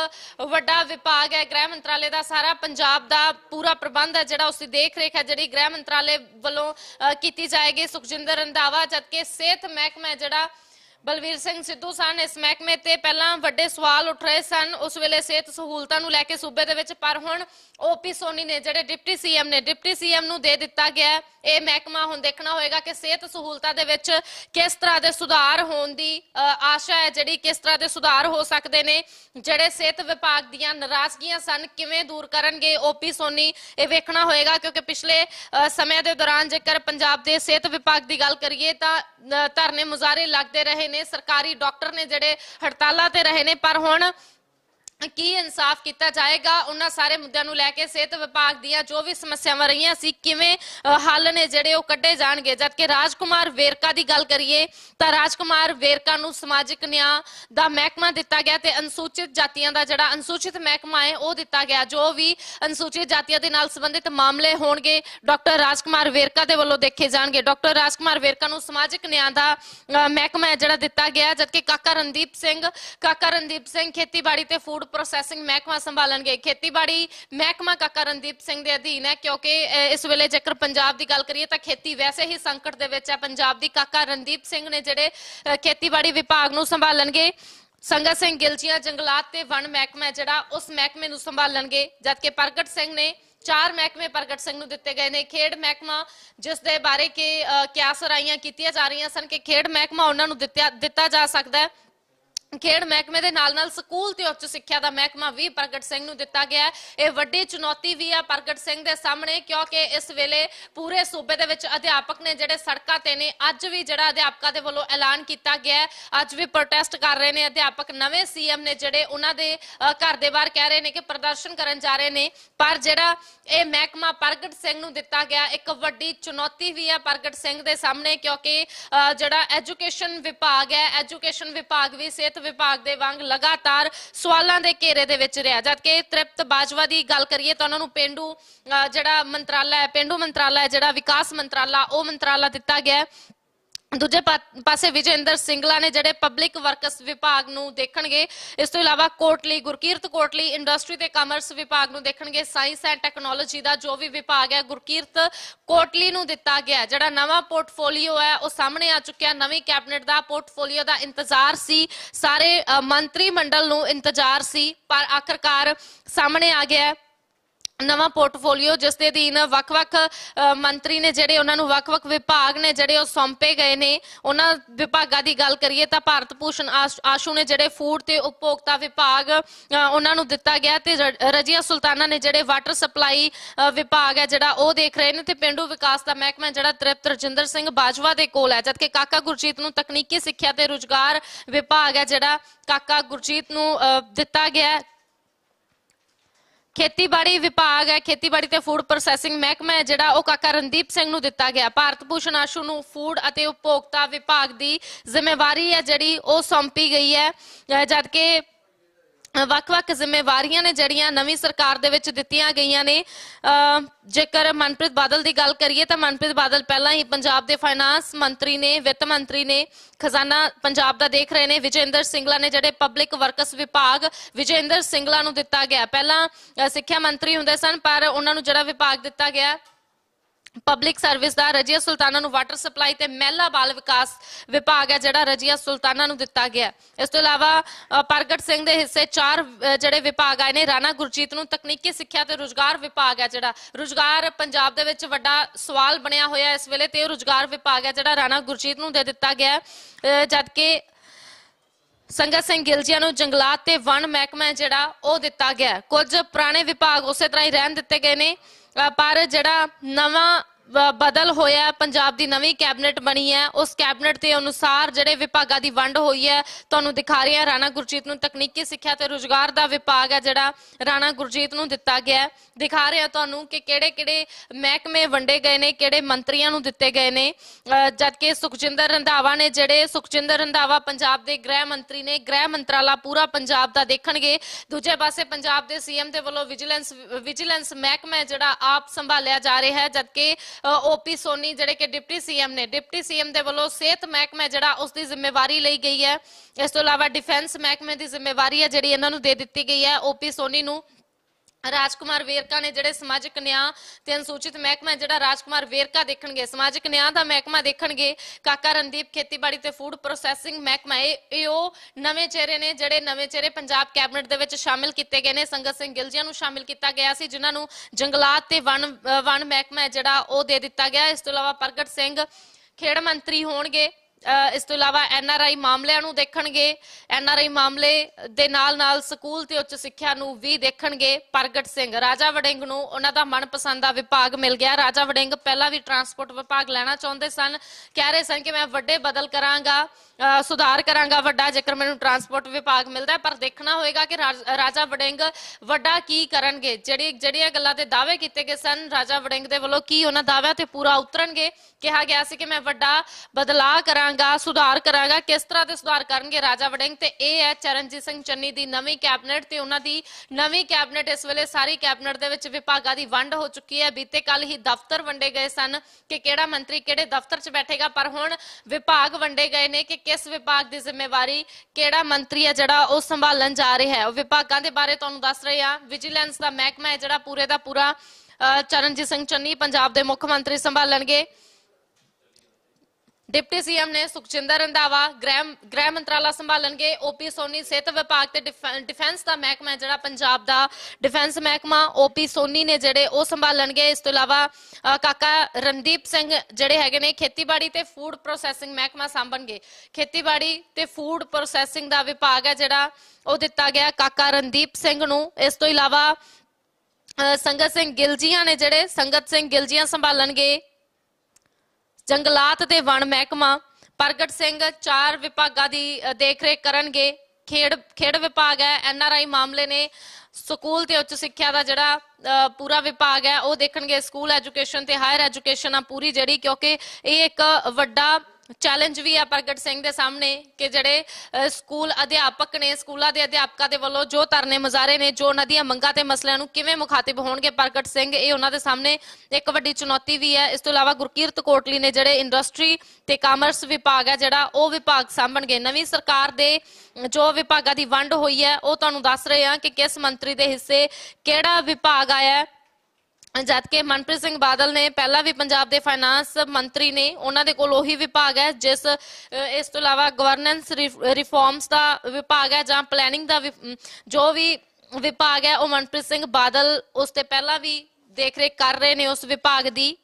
ਵੱਡਾ ਵਿਭਾਗ ਹੈ ਗ੍ਰਹਿ ਮੰਤਰਾਲੇ ਦਾ ਸਾਰਾ ਪੰਜਾਬ ਦਾ ਪੂਰਾ ਪ੍ਰਬੰਧ ਹੈ ਜਿਹੜਾ ਉਸਦੀ ਦੀ ਦੇਖ ਰੇਖ ਹੈ ਜਿਹੜੀ ਗ੍ਰਹਿ ਮੰਤਰਾਲੇ ਵੱਲੋਂ ਕੀਤੀ ਜਾਏਗੀ ਸੁਖਜਿੰਦਰ ਰੰਦਾਵਾ ਜਦਕਿ ਸਿਹਤ ਮਹਿਕਮਾ ਜਿਹੜਾ ਬਲਵੀਰ ਸਿੰਘ ਸਿੱਧੂ ਸਨ ਇਸ ਮਹਿਕਮੇ ਤੇ ਪਹਿਲਾਂ ਵੱਡੇ ਸਵਾਲ ਉੱਠ ਰਹੇ ਸਨ ਉਸ ਵੇਲੇ ਸਿਹਤ ਸਹੂਲਤਾਂ ਨੂੰ ਲੈ ਕੇ ਸੂਬੇ ਦੇ ਵਿੱਚ ਪਰ ਹੁਣ ਓਪੀ ਸੋਨੀ ਨੇ ਜਿਹੜੇ ਡਿਪਟੀ ਸੀਐਮ ਨੇ ਡਿਪਟੀ ਸੀਐਮ ਨੂੰ ਦੇ ਦਿੱਤਾ ਗਿਆ ਇਹ ਮਹਿਕਮਾ ਹੁਣ ਦੇਖਣਾ ਹੋਏਗਾ ਕਿ ਸਿਹਤ ਸਹੂਲਤਾਂ ਦੇ ਵਿੱਚ ਕਿਸ ਤਰ੍ਹਾਂ ਦੇ ਸੁਧਾਰ ਹੋਣ ਦੀ ਆਸ਼ਾ ਹੈ ਜਿਹੜੀ ਕਿਸ ਤਰ੍ਹਾਂ ਦੇ ਸੁਧਾਰ ਹੋ ਸਕਦੇ ਨੇ ਜਿਹੜੇ ਸਿਹਤ ਵਿਭਾਗ ਦੀਆਂ ਨਾਰਾਜ਼ਗੀਆਂ ਸਨ ਕਿਵੇਂ ਦੂਰ ਕਰਨਗੇ ਓਪੀ ਸੋਨੀ ਇਹ ਵੇਖਣਾ ਹੋਏਗਾ ਕਿਉਂਕਿ ਪਿਛਲੇ ਸਮੇਂ ਦੇ ਦੌਰਾਨ ਜੇਕਰ ਪੰਜਾਬ ਦੇ ਸਿਹਤ ਵਿਭਾਗ ਦੀ ਗੱਲ ਕਰੀਏ ਤਾਂ ਧਰਨੇ ਮੁਜ਼ਾਰੇ ਲੱਗਦੇ ਰਹੇ ਨੇ ਸਰਕਾਰੀ ਡਾਕਟਰ ਨੇ ਜਿਹੜੇ ਹੜਤਾਲਾਂ ਤੇ ਰਹੇ ਨੇ ਪਰ ਹੁਣ ਕੀ ਇਨਸਾਫ ਕੀਤਾ ਜਾਏਗਾ ਉਹਨਾਂ ਸਾਰੇ ਮੁੱਦਿਆਂ ਨੂੰ ਲੈ ਕੇ ਸਿਹਤ ਵਿਭਾਗ ਦੀਆਂ ਜੋ ਵੀ ਸਮੱਸਿਆਵਾਂ ਰਹੀਆਂ ਸੀ ਕਿਵੇਂ ਹੱਲ ਨੇ ਜਿਹੜੇ ਉਹ ਕੱਢੇ ਜਾਣਗੇ ਜਦਕਿ ਰਾਜਕੁਮਾਰ ਵੇਰਕਾ ਦੀ ਗੱਲ ਕਰੀਏ ਤਾਂ ਰਾਜਕੁਮਾਰ ਵੇਰਕਾ ਨੂੰ ਸਮਾਜਿਕ ਨਿਆਂ ਦਾ ਮਹਿਕਮਾ ਦਿੱਤਾ ਗਿਆ ਤੇ ਅਨੁਸੂਚਿਤ ਜਾਤੀਆਂ ਦਾ ਜਿਹੜਾ ਅਨੁਸੂਚਿਤ ਮਹਿਕਮਾ ਹੈ ਉਹ ਦਿੱਤਾ ਗਿਆ ਜੋ ਵੀ ਅਨੁਸੂਚਿਤ ਜਾਤੀਆਂ ਦੇ ਨਾਲ ਸੰਬੰਧਿਤ ਮਾਮਲੇ ਹੋਣਗੇ ਡਾਕਟਰ ਰਾਜਕੁਮਾਰ ਵੇਰਕਾ ਦੇ ਵੱਲੋਂ ਦੇਖੇ ਜਾਣਗੇ ਡਾਕਟਰ ਰਾਜਕੁਮਾਰ ਵੇਰਕਾ ਨੂੰ ਸਮਾਜਿਕ ਨਿਆਂ ਦਾ ਮਹਿਕਮਾ ਜਿਹੜਾ ਦਿੱਤਾ ਗਿਆ ਜਦਕਿ ਕਾਕਾ ਰਣਦੀਪ ਸਿੰਘ ਕਾਕਾ ਰਣਦੀਪ ਸਿੰਘ ਖੇਤੀਬਾੜੀ ਤੇ ਫੂਡ ਫੂਡ ਪ੍ਰੋਸੈਸਿੰਗ ਮਹਿਕਮਾ ਸੰਭਾਲਣਗੇ ਖੇਤੀਬਾੜੀ ਮਹਿਕਮਾ ਕਾਕਾ ਰਣਦੀਪ ਸਿੰਘ ਦੇ ਅਧੀਨ ਹੈ ਕਿਉਂਕਿ ਇਸ ਵੇਲੇ ਜੇਕਰ ਪੰਜਾਬ ਦੀ ਗੱਲ ਕਰੀਏ ਤਾਂ ਖੇਤੀ ਵੈਸੇ ਹੀ ਸੰਕਟ ਦੇ ਵਿੱਚ ਹੈ ਪੰਜਾਬ ਦੀ ਕਾਕਾ ਰਣਦੀਪ ਸਿੰਘ ਨੇ ਜਿਹੜੇ ਖੇਤੀਬਾੜੀ ਵਿਭਾਗ ਨੂੰ ਸੰਭਾਲਣਗੇ ਸੰਗਤ ਸਿੰਘ ਗਿਲਚੀਆਂ ਜੰਗਲਾਤ ਤੇ ਵਣ ਮਹਿਕਮਾ ਜਿਹੜਾ ਉਸ ਮਹਿਕਮੇ ਨੂੰ ਸੰਭਾਲਣਗੇ ਜਦਕਿ ਪ੍ਰਗਟ ਸਿੰਘ ਨੇ ਚਾਰ ਮਹਿਕਮੇ ਪ੍ਰਗਟ ਸਿੰਘ ਨੂੰ ਦਿੱਤੇ ਗਏ ਨੇ ਖੇਡ ਮਹਿਕਮਾ ਜਿਸ ਦੇ ਬਾਰੇ ਕਿ ਕਿਆ ਸਰਾਈਆਂ ਕੀਤੀਆਂ ਜਾ ਰਹੀਆਂ ਸਨ ਕਿ ਖੇਡ ਮਹਿਕਮਾ ਉਹਨਾਂ ਨੂੰ ਦਿੱਤਾ ਜਾ ਸਕਦਾ ਹੈ ਖੇਡ ਮਹਿਕਮੇ ਦੇ ਨਾਲ-ਨਾਲ ਸਕੂਲ ਤੇ ਉੱਚ ਸਿੱਖਿਆ ਦਾ ਮਹਿਕਮਾ ਵੀ ਪ੍ਰਗਟ ਸਿੰਘ ਨੂੰ ਦਿੱਤਾ ਗਿਆ ਹੈ ਇਹ ਵੱਡੀ ਚੁਣੌਤੀ ਵੀ ਆ ਪ੍ਰਗਟ ਸਿੰਘ ਦੇ ਸਾਹਮਣੇ ਕਿਉਂਕਿ ਇਸ ਵੇਲੇ ਪੂਰੇ ਸੂਬੇ ਦੇ ਵਿੱਚ ਅਧਿਆਪਕ ਨੇ ਜਿਹੜੇ ਸੜਕਾਂ ਤੇ ਨੇ ਅੱਜ ਵੀ ਜਿਹੜਾ ਅਧਿਆਪਕਾਂ ਦੇ ਵੱਲੋਂ ਐਲਾਨ ਕੀਤਾ ਗਿਆ ਹੈ ਅੱਜ ਵੀ ਪ੍ਰੋਟੈਸਟ ਕਰ ਰਹੇ ਨੇ ਅਧਿਆਪਕ ਨਵੇਂ ਸੀਐਮ ਨੇ ਜਿਹੜੇ ਉਹਨਾਂ ਦੇ ਘਰ ਦੇ ਬਾਹਰ ਕਹਿ ਰਹੇ ਨੇ ਕਿ ਪ੍ਰਦਰਸ਼ਨ ਕਰਨ ਜਾ ਰਹੇ ਨੇ ਪਰ ਜਿਹੜਾ ਇਹ ਮਹਿਕਮਾ ਪ੍ਰਗਟ ਸਿੰਘ ਨੂੰ ਦਿੱਤਾ ਗਿਆ ਇੱਕ ਵੱਡੀ ਚੁਣੌਤੀ ਵੀ ਆ ਪ੍ਰਗਟ ਸਿੰਘ ਦੇ ਸਾਹਮਣੇ ਕਿਉਂਕਿ ਜਿਹੜਾ ਐਜੂਕੇਸ਼ਨ ਵਿਭਾਗ ਹੈ ਐਜੂਕੇਸ਼ਨ ਵਿਭਾਗ ਵੀ ਸਿਹਤ ਵਿਭਾਗ ਦੇ ਵਾਂਗ ਲਗਾਤਾਰ ਸਵਾਲਾਂ ਦੇ ਘੇਰੇ ਦੇ ਵਿੱਚ ਰਿਹਾ ਜਦ ਕਿ ਤ੍ਰਿਪਤ ਬਾਜਵਾ ਦੀ ਗੱਲ ਕਰੀਏ ਤਾਂ ਉਹਨਾਂ ਨੂੰ ਪਿੰਡੂ ਜਿਹੜਾ ਮੰਤਰਾਲਾ ਹੈ ਪਿੰਡੂ ਮੰਤਰਾਲਾ ਹੈ ਜਿਹੜਾ ਵਿਕਾਸ ਮੰਤਰਾਲਾ ਉਹ ਮੰਤਰਾਲਾ ਦਿੱਤਾ ਗਿਆ ਹੈ ਦੂਜੇ ਪਾਸੇ ਵਿਜੇਂਦਰ ਸਿੰਘਲਾ ਨੇ ਜਿਹੜੇ ਪਬਲਿਕ ਵਰਕਸ ਵਿਭਾਗ ਨੂੰ ਦੇਖਣਗੇ ਇਸ ਤੋਂ ਇਲਾਵਾ ਕੋਟਲੀ ਗੁਰਕੀਰਤ ਕੋਟਲੀ ਇੰਡਸਟਰੀ ਤੇ ਕਾਮਰਸ ਵਿਭਾਗ ਨੂੰ ਦੇਖਣਗੇ ਸਾਇੰਸ ਐਂਡ ਟੈਕਨੋਲੋਜੀ ਦਾ ਜੋ ਵੀ ਵਿਭਾਗ ਹੈ ਗੁਰਕੀਰਤ ਕੋਟਲੀ ਨੂੰ ਦਿੱਤਾ ਗਿਆ ਜਿਹੜਾ ਨਵਾਂ ਪੋਰਟਫੋਲੀਓ ਹੈ ਉਹ ਸਾਹਮਣੇ ਆ ਚੁੱਕਿਆ ਨਵੀਂ ਕੈਬਨਿਟ ਦਾ ਪੋਰਟਫੋਲੀਓ ਦਾ ਇੰਤਜ਼ਾਰ ਸੀ ਸਾਰੇ ਮੰਤਰੀ ਮੰਡਲ ਨੂੰ ਇੰਤਜ਼ਾਰ ਸੀ ਪਰ ਆਖਰਕਾਰ ਸਾਹਮਣੇ ਆ ਗਿਆ ਨਵਾਂ ਪੋਰਟਫੋਲੀਓ ਜਿਸ ਦੇ ਅਧੀਨ ਵੱਖ-ਵੱਖ ਮੰਤਰੀ ਨੇ ਜਿਹੜੇ ਉਹਨਾਂ ਨੂੰ ਵੱਖ-ਵੱਖ ਵਿਭਾਗ ਨੇ ਜਿਹੜੇ ਉਹ ਸੌਂਪੇ ਗਏ ਨੇ ਉਹਨਾਂ ਵਿਭਾਗਾਂ ਦੀ ਗੱਲ ਕਰੀਏ ਤਾਂ ਭਾਰਤ ਪੂਸ਼ਣ ਆਸ਼ੂ ਨੇ ਜਿਹੜੇ ਫੂਡ ਤੇ ਉਪਭੋਗਤਾ ਵਿਭਾਗ ਉਹਨਾਂ ਨੂੰ ਦਿੱਤਾ ਗਿਆ ਤੇ ਰਜੀਆ ਸੁਲਤਾਨਾ ਨੇ ਜਿਹੜੇ ਵਾਟਰ ਸਪਲਾਈ ਵਿਭਾਗ ਹੈ ਜਿਹੜਾ ਉਹ ਦੇਖ ਰਹੇ ਨੇ ਤੇ ਪਿੰਡੂ ਵਿਕਾਸ ਦਾ ਮਹਿਕਮਾ ਜਿਹੜਾ ਤ੍ਰਿਪਤ ਰਜਿੰਦਰ ਸਿੰਘ ਬਾਜਵਾ ਦੇ ਕੋਲ ਹੈ ਜਦਕਿ ਕਾਕਾ ਗੁਰਜੀਤ ਨੂੰ ਤਕਨੀਕੀ ਸਿੱਖਿਆ ਤੇ ਰੁਜ਼ਗਾਰ ਵਿਭਾਗ ਹੈ ਜਿਹੜਾ ਕਾਕਾ ਗੁਰਜੀਤ ਨੂੰ ਦਿੱਤਾ ਗਿਆ ਖੇਤੀਬਾੜੀ ਵਿਭਾਗ ਹੈ ਖੇਤੀਬਾੜੀ ਤੇ ਫੂਡ ਪ੍ਰੋਸੈਸਿੰਗ ਮਹਿਕਮਾ ਹੈ ਜਿਹੜਾ ਉਹ ਕਾਕਾ ਰਣਦੀਪ ਸਿੰਘ ਨੂੰ ਦਿੱਤਾ ਗਿਆ ਭਾਰਤ ਭੂਸ਼ਣ ਆਸ਼ੂ ਨੂੰ ਫੂਡ ਅਤੇ ਉਪਭੋਗਤਾ ਵਿਭਾਗ ਦੀ ਜ਼ਿੰਮੇਵਾਰੀ ਹੈ ਜਿਹੜੀ ਉਹ ਸੌਂਪੀ ਗਈ ਹੈ ਜਦਕਿ ਵੱਖ-ਵੱਖ ਜ਼ਿੰਮੇਵਾਰੀਆਂ ਨੇ ਜਿਹੜੀਆਂ ਨਵੀਂ ਸਰਕਾਰ ਦੇ ਵਿੱਚ ਦਿੱਤੀਆਂ ਗਈਆਂ ਨੇ ਜੇਕਰ ਮਨਪ੍ਰੀਤ ਬਾਦਲ ਦੀ ਗੱਲ ਕਰੀਏ ਤਾਂ ਮਨਪ੍ਰੀਤ ਬਾਦਲ ਪਹਿਲਾਂ ਹੀ ਪੰਜਾਬ ਦੇ ਫਾਈਨਾਂਸ ਮੰਤਰੀ ਨੇ ਵਿੱਤ ਮੰਤਰੀ ਨੇ ਖਜ਼ਾਨਾ ਪੰਜਾਬ ਦਾ ਦੇਖ ਰਹੇ ਨੇ ਵਿਜੇਂਦਰ ਸਿੰਘਲਾ ਨੇ ਜਿਹੜੇ ਪਬਲਿਕ ਵਰਕਸ ਵਿਭਾਗ ਵਿਜੇਂਦਰ ਸਿੰਘਲਾ ਨੂੰ ਦਿੱਤਾ ਗਿਆ ਪਹਿਲਾਂ ਸਿੱਖਿਆ ਮੰਤਰੀ ਹੁੰਦੇ ਸਨ ਪਰ ਉਹਨਾਂ ਨੂੰ ਜਿਹੜਾ ਵਿਭਾਗ ਦਿੱਤਾ ਗਿਆ ਪਬਲਿਕ ਸਰਵਿਸ ਦਾ ਰਜੀਆ ਸੁਲਤਾਨਾ ਨੂੰ ਵਾਟਰ ਸਪਲਾਈ ਤੇ ਮਹਿਲਾ ਬਾਲ ਵਿਕਾਸ ਵਿਭਾਗ ਹੈ ਜਿਹੜਾ ਰਜੀਆ ਸੁਲਤਾਨਾ ਨੂੰ ਦਿੱਤਾ ਗਿਆ ਇਸ ਤੋਂ ਇਲਾਵਾ ਪ੍ਰਗਟ ਸਿੰਘ ਦੇ ਹਿੱਸੇ ਚਾਰ ਜਿਹੜੇ ਵਿਭਾਗ ਆਏ ਨੇ ਰਾਣਾ ਗੁਰਜੀਤ ਨੂੰ ਤਕਨੀਕੀ ਸਿੱਖਿਆ ਤੇ ਰੋਜ਼ਗਾਰ ਵਿਭਾਗ ਹੈ ਜਿਹੜਾ ਰੋਜ਼ਗਾਰ ਪੰਜਾਬ ਦੇ ਵਿੱਚ ਵੱਡਾ ਸਵਾਲ ਬਣਿਆ ਹੋਇਆ ਇਸ ਵੇਲੇ ਤੇ ਰੋਜ਼ਗਾਰ ਵਿਭਾਗ ਹੈ ਜਿਹੜਾ ਰਾਣਾ ਗੁਰਜੀਤ ਨੂੰ ਦੇ ਦਿੱਤਾ ਗਿਆ ਜਦਕਿ ਸੰਗਤ ਸਿੰਘ ਗਿਲਜੀਆ ਨੂੰ ਜੰਗਲਾਤ ਤੇ ਵਣ ਮਹਿਕਮਾ ਜਿਹੜਾ ਉਹ ਦਿੱਤਾ ਗਿਆ ਕੁਝ ਪੁਰਾਣੇ ਵਿਭਾਗ ਉਸੇ ਤਰ੍ਹਾਂ ਹੀ ਰਹਿਣ ਦਿੱਤੇ ਗਏ ਨੇ ਪਰ ਜਿਹੜਾ ਨਵਾਂ ਬਦਲ ਹੋਇਆ ਪੰਜਾਬ ਦੀ ਨਵੀਂ ਕੈਬਨਿਟ ਬਣੀ ਹੈ ਉਸ ਕੈਬਨਿਟ ਦੇ ਅਨੁਸਾਰ ਜਿਹੜੇ ਵਿਭਾਗਾਂ ਦੀ ਵੰਡ ਹੋਈ ਹੈ ਤੁਹਾਨੂੰ ਦਿਖਾ ਰਹੇ ਹਾਂ ਰਾਣਾ ਗੁਰਜੀਤ ਨੂੰ ਤਕਨੀਕੀ ਸਿੱਖਿਆ ਤੇ ਰੋਜ਼ਗਾਰ ਦਾ ਵਿਭਾਗ ਹੈ ਜਿਹੜਾ ਰਾਣਾ ਗੁਰਜੀਤ ਨੂੰ ਦਿੱਤਾ ਗਿਆ ਦਿਖਾ ਰਹੇ ਹਾਂ ਤੁਹਾਨੂੰ ਕਿ ਕਿਹੜੇ-ਕਿਹੜੇ ਮਹਿਕਮੇ ਵੰਡੇ ਗਏ ਨੇ ਕਿਹੜੇ ਮੰਤਰੀਆਂ ਨੂੰ ਦਿੱਤੇ ਗਏ ਨੇ ਜਦਕਿ ਸੁਖਜਿੰਦਰ ਰੰਧਾਵਾ ਨੇ ਜਿਹੜੇ ਸੁਖਜਿੰਦਰ ਰੰਧਾਵਾ ਪੰਜਾਬ ਦੇ ਗ੍ਰਹਿ ਮੰਤਰੀ ਨੇ ਗ੍ਰਹਿ ਮੰਤਰਾਲਾ ਪੂਰਾ ਪੰਜਾਬ ਦਾ ਦੇਖਣਗੇ ਦੂਜੇ ਪਾਸੇ ਪੰਜਾਬ ਦੇ ਸੀਐਮ ਦੇ ਵੱਲੋਂ ਵਿਜੀਲੈਂਸ ਵਿਜੀਲੈਂਸ ਮਹਿਕਮਾ ਜਿਹੜਾ ਆਪ ਸੰਭਾਲਿਆ ਜਾ ਰਿਹਾ ਹੈ ਜਦਕਿ ਓਪੀ ਸੋਨੀ ਜਿਹੜੇ ਕਿ ਡਿਪਟੀ ਸੀਐਮ ਨੇ ਡਿਪਟੀ ਸੀਐਮ ਦੇ ਵੱਲੋਂ ਸਿਹਤ ਮਹਿਕਮਾ ਜਿਹੜਾ ਉਸ ਦੀ ਜ਼ਿੰਮੇਵਾਰੀ ਲਈ ਗਈ ਹੈ ਇਸ ਤੋਂ ਇਲਾਵਾ ਡਿਫੈਂਸ ਮਹਿਕਮੇ ਦੀ ਜ਼ਿੰਮੇਵਾਰੀ ਹੈ ਜਿਹੜੀ ਇਹਨਾਂ ਨੂੰ ਦੇ ਦਿੱਤੀ ਗਈ ਹੈ ਓਪੀ ਸੋਨੀ ਨੂੰ ਰਾਜਕੁਮਾਰ ਵੇਰਕਾ ਨੇ ਜਿਹੜੇ ਸਮਾਜਿਕ ਨਿਆਂ ਤੇ ਅਨੁਸੂਚਿਤ ਮਹਿਕਮਾ ਜਿਹੜਾ ਰਾਜਕੁਮਾਰ ਵੇਰਕਾ ਦੇਖਣਗੇ ਸਮਾਜਿਕ ਨਿਆਂ ਦਾ ਮਹਿਕਮਾ ਦੇਖਣਗੇ ਕਾਕਾ ਰਣਦੀਪ ਖੇਤੀਬਾੜੀ ਤੇ ਫੂਡ ਪ੍ਰੋਸੈਸਿੰਗ ਮਹਿਕਮਾ ਇਹ ਉਹ ਨਵੇਂ ਚਿਹਰੇ ਨੇ ਜਿਹੜੇ ਨਵੇਂ ਚਿਹਰੇ ਪੰਜਾਬ ਕੈਬਨਿਟ ਦੇ ਵਿੱਚ ਸ਼ਾਮਿਲ ਕੀਤੇ ਗਏ ਨੇ ਸੰਗਤ ਸਿੰਘ ਗਿੱਲ ਨੂੰ ਸ਼ਾਮਿਲ ਕੀਤਾ ਗਿਆ ਸੀ ਜਿਨ੍ਹਾਂ ਨੂੰ ਜੰਗਲਾਤ ਤੇ ਵਣ ਵਣ ਮਹਿਕਮਾ ਜਿਹੜਾ ਉਹ ਦੇ ਦਿੱਤਾ ਗਿਆ ਇਸ ਤੋਂ ਇਲਾਵਾ ਪ੍ਰਗਟ ਸਿੰਘ ਖੇੜ ਮੰਤਰੀ ਹੋਣਗੇ ਇਸ ਤੋਂ ਇਲਾਵਾ ਐਨ ਆਰ ਆਈ ਮਾਮਲਿਆਂ ਨੂੰ ਦੇਖਣਗੇ ਐਨ ਆਰ ਆਈ ਮਾਮਲੇ ਦੇ ਨਾਲ ਨਾਲ ਸਕੂਲ ਤੇ ਉੱਚ ਸਿੱਖਿਆ ਨੂੰ ਵੀ ਦੇਖਣਗੇ ਪ੍ਰਗਟ ਸਿੰਘ ਰਾਜਾ ਵੜਿੰਗ ਨੂੰ ਉਹਨਾਂ ਦਾ ਮਨਪਸੰਦ ਦਾ ਵਿਭਾਗ ਮਿਲ ਗਿਆ ਰਾਜਾ ਵੜਿੰਗ ਪਹਿਲਾਂ ਵੀ ਟਰਾਂਸਪੋਰਟ ਵਿਭਾਗ ਲੈਣਾ ਚਾਹੁੰਦੇ ਸਨ ਕਹਿ ਰਹੇ ਸਨ ਕਿ ਮੈਂ ਵੱਡੇ ਬਦਲ ਕਰਾਂਗਾ ਸੁਧਾਰ ਕਰਾਂਗਾ ਵੱਡਾ ਜੇਕਰ ਮੈਨੂੰ ਟਰਾਂਸਪੋਰਟ ਵਿਭਾਗ ਮਿਲਦਾ ਪਰ ਦੇਖਣਾ ਹੋਏਗਾ ਕਿ ਰਾਜਾ ਵੜਿੰਗ ਵੱਡਾ ਕੀ ਕਰਨਗੇ ਜਿਹੜੀ ਜਿਹੜੀਆਂ ਗੱਲਾਂ ਤੇ ਦਾਅਵੇ ਕੀਤੇ ਗਏ ਸਨ ਰਾਜਾ ਵੜਿੰਗ ਦੇ ਵੱਲੋਂ ਕੀ ਉਹਨਾਂ ਦਾਅਵਿਆਂ ਤੇ ਪੂਰਾ ਉਤਰਨਗੇ ਕਿਹਾ ਗਿਆ ਸੀ ਕਿ ਮੈਂ ਵੱਡਾ ਬਦਲਾਅ ਕਰਾਂ ਕਰਾਂਗਾ ਸੁਧਾਰ ਕਰਾਂਗਾ ਕਿਸ ਤਰ੍ਹਾਂ ਦੇ ਸੁਧਾਰ ਕਰਨਗੇ ਰਾਜਾ ਵੜਿੰਗ ਤੇ ਇਹ ਹੈ ਚਰਨਜੀਤ ਸਿੰਘ ਚੰਨੀ ਦੀ ਨਵੀਂ ਕੈਬਨਿਟ ਤੇ ਉਹਨਾਂ ਦੀ ਨਵੀਂ ਕੈਬਨਿਟ ਇਸ ਵੇਲੇ ਸਾਰੀ ਕੈਬਨਿਟ ਦੇ ਵਿੱਚ ਵਿਭਾਗਾਂ ਦੀ ਵੰਡ ਹੋ ਚੁੱਕੀ ਹੈ ਬੀਤੇ ਕੱਲ ਹੀ ਦਫ਼ਤਰ ਵੰਡੇ ਗਏ ਸਨ ਕਿ ਕਿਹੜਾ ਮੰਤਰੀ ਕਿਹੜੇ ਦਫ਼ਤਰ 'ਚ ਬੈਠੇਗਾ ਪਰ ਹੁਣ ਵਿਭਾਗ ਵੰਡੇ ਗਏ ਨੇ ਕਿ ਕਿਸ ਵਿਭਾਗ ਦੀ ਜ਼ਿੰਮੇਵਾਰੀ ਕਿਹੜਾ ਮੰਤਰੀ ਹੈ ਜਿਹੜਾ ਉਹ ਸੰਭਾਲਣ ਜਾ ਰਿਹਾ ਹੈ ਉਹ ਵਿਭਾਗਾਂ ਦੇ ਬਾਰੇ ਤੁਹਾਨੂੰ ਦੱਸ ਰਹੇ ਆ ਵਿਜੀਲੈਂਸ ਦਾ ਮਹਿਕਮਾ ਹੈ ਜਿਹੜਾ ਪੂਰੇ ਦਾ ਪੂਰਾ ਚਰਨਜੀਤ ਸਿੰਘ ਚੰਨੀ ਪੰਜਾਬ ਦੇ ਮੁੱਖ ਮੰਤਰੀ ਸੰਭਾਲਣਗੇ ਡਿਪਟੀ ਸੀਐਮ ਨੇ ਸੁਖਚਿੰਦਰ ਰੰਦਾਵਾ ਗ੍ਰਹਿ ਮੰਤਰਾਲਾ ਸੰਭਾਲਣਗੇ ਓਪੀ ਸੋਨੀ ਸਿਹਤ ਵਿਭਾਗ ਤੇ ਡਿਫੈਂਸ ਦਾ ਮਹਿਕਮਾ ਜਿਹੜਾ ਪੰਜਾਬ ਦਾ ਡਿਫੈਂਸ ਮਹਿਕਮਾ ਓਪੀ ਸੋਨੀ ਨੇ ਜਿਹੜੇ ਉਹ ਸੰਭਾਲਣਗੇ ਇਸ ਤੋਂ ਇਲਾਵਾ ਕਾਕਾ ਰਣਦੀਪ ਸਿੰਘ ਜਿਹੜੇ ਹੈਗੇ ਨੇ ਖੇਤੀਬਾੜੀ ਤੇ ਫੂਡ ਪ੍ਰੋਸੈਸਿੰਗ ਮਹਿਕਮਾ ਸੰਭਣਗੇ ਖੇਤੀਬਾੜੀ ਤੇ ਫੂਡ ਪ੍ਰੋਸੈਸਿੰਗ ਦਾ ਵਿਭਾਗ ਹੈ ਜਿਹੜਾ ਉਹ ਦਿੱਤਾ ਗਿਆ ਕਾਕਾ ਰਣਦੀਪ ਸਿੰਘ ਨੂੰ ਇਸ ਤੋਂ ਇਲਾਵਾ ਸੰਗਤ ਸਿੰਘ ਗਿਲਜੀਆਂ ਨੇ ਜਿਹੜੇ ਸੰਗਤ ਸਿੰਘ ਗਿਲਜੀਆਂ ਸੰਭਾਲਣਗੇ ਜੰਗਲਾਤ ਤੇ ਵਣ ਮਹਿਕਮਾ ਪ੍ਰਗਟ ਸਿੰਘ ਚਾਰ ਵਿਭਾਗਾਂ ਦੀ ਦੇਖਰੇਖ ਕਰਨਗੇ ਖੇਡ ਖੇਡ ਵਿਭਾਗ ਹੈ ਐਨ ਆਰ ਆਈ ਮਾਮਲੇ ਨੇ ਸਕੂਲ ਤੇ ਉੱਚ ਸਿੱਖਿਆ ਦਾ ਜਿਹੜਾ ਪੂਰਾ ਵਿਭਾਗ ਹੈ ਉਹ ਦੇਖਣਗੇ ਸਕੂਲ ਐਜੂਕੇਸ਼ਨ ਤੇ ਹਾਇਰ ਐਜੂਕੇਸ਼ਨ ਆ ਪੂਰੀ ਜਿਹੜੀ ਕਿਉਂਕਿ ਇਹ ਇੱਕ ਵੱਡਾ ਚੈਲੰਜ ਵੀ ਆ ਪ੍ਰਗਟ ਸਿੰਘ ਦੇ ਸਾਹਮਣੇ ਕਿ ਜਿਹੜੇ ਸਕੂਲ ਅਧਿਆਪਕ ਨੇ ਸਕੂਲਾਂ ਦੇ ਅਧਿਆਪਕਾਂ ਦੇ ਵੱਲੋਂ ਜੋ ਤਰਨੇ ਮਜ਼ਾਰੇ ਨੇ ਜੋ ਉਹਨਾਂ ਦੀਆਂ ਮੰਗਾਂ ਤੇ ਮਸਲਿਆਂ ਨੂੰ ਕਿਵੇਂ ਮੁਖਾਤਿਬ ਹੋਣਗੇ ਪ੍ਰਗਟ ਸਿੰਘ ਇਹ ਉਹਨਾਂ ਦੇ ਸਾਹਮਣੇ ਇੱਕ ਵੱਡੀ ਚੁਣੌਤੀ ਵੀ ਹੈ ਇਸ ਤੋਂ ਇਲਾਵਾ ਗੁਰਕੀਰਤ ਕੋਟਲੀ ਨੇ ਜਿਹੜੇ ਇੰਡਸਟਰੀ ਤੇ ਕਾਮਰਸ ਵਿਭਾਗ ਹੈ ਜਿਹੜਾ ਉਹ ਵਿਭਾਗ ਸਾਂਭਣਗੇ ਨਵੀਂ ਸਰਕਾਰ ਦੇ ਜੋ ਵਿਭਾਗਾਂ ਦੀ ਵੰਡ ਹੋਈ ਹੈ ਉਹ ਤੁਹਾਨੂੰ ਦੱਸ ਰਹੇ ਹਾਂ ਕਿ ਕਿਸ ਮੰਤਰੀ ਦੇ ਹਿੱਸੇ ਕਿਹੜਾ ਵਿਭਾਗ ਆਇਆ ਹੈ ਜਦਕਿ ਮਨਪ੍ਰੀਤ ਸਿੰਘ ਬਾਦਲ ਨੇ ਪਹਿਲਾਂ ਵੀ ਪੰਜਾਬ ਦੇ ਫਾਈਨਾਂਸ ਮੰਤਰੀ ਨੇ ਉਹਨਾਂ ਦੇ ਕੋਲ ਉਹੀ ਵਿਭਾਗ ਹੈ ਜਿਸ ਇਸ ਤੋਂ ਇਲਾਵਾ ਗਵਰਨੈਂਸ ਰਿਫਾਰਮਸ ਦਾ ਵਿਭਾਗ ਹੈ ਜਾਂ ਪਲੈਨਿੰਗ ਦਾ ਜੋ ਵੀ ਵਿਭਾਗ ਹੈ ਉਹ ਮਨਪ੍ਰੀਤ ਸਿੰਘ ਬਾਦਲ ਉਸ ਤੇ ਪਹਿਲਾਂ ਵੀ ਦੇਖ ਰਹੇ ਕਰ ਰਹੇ ਨੇ ਉਸ ਵਿਭਾਗ ਦੀ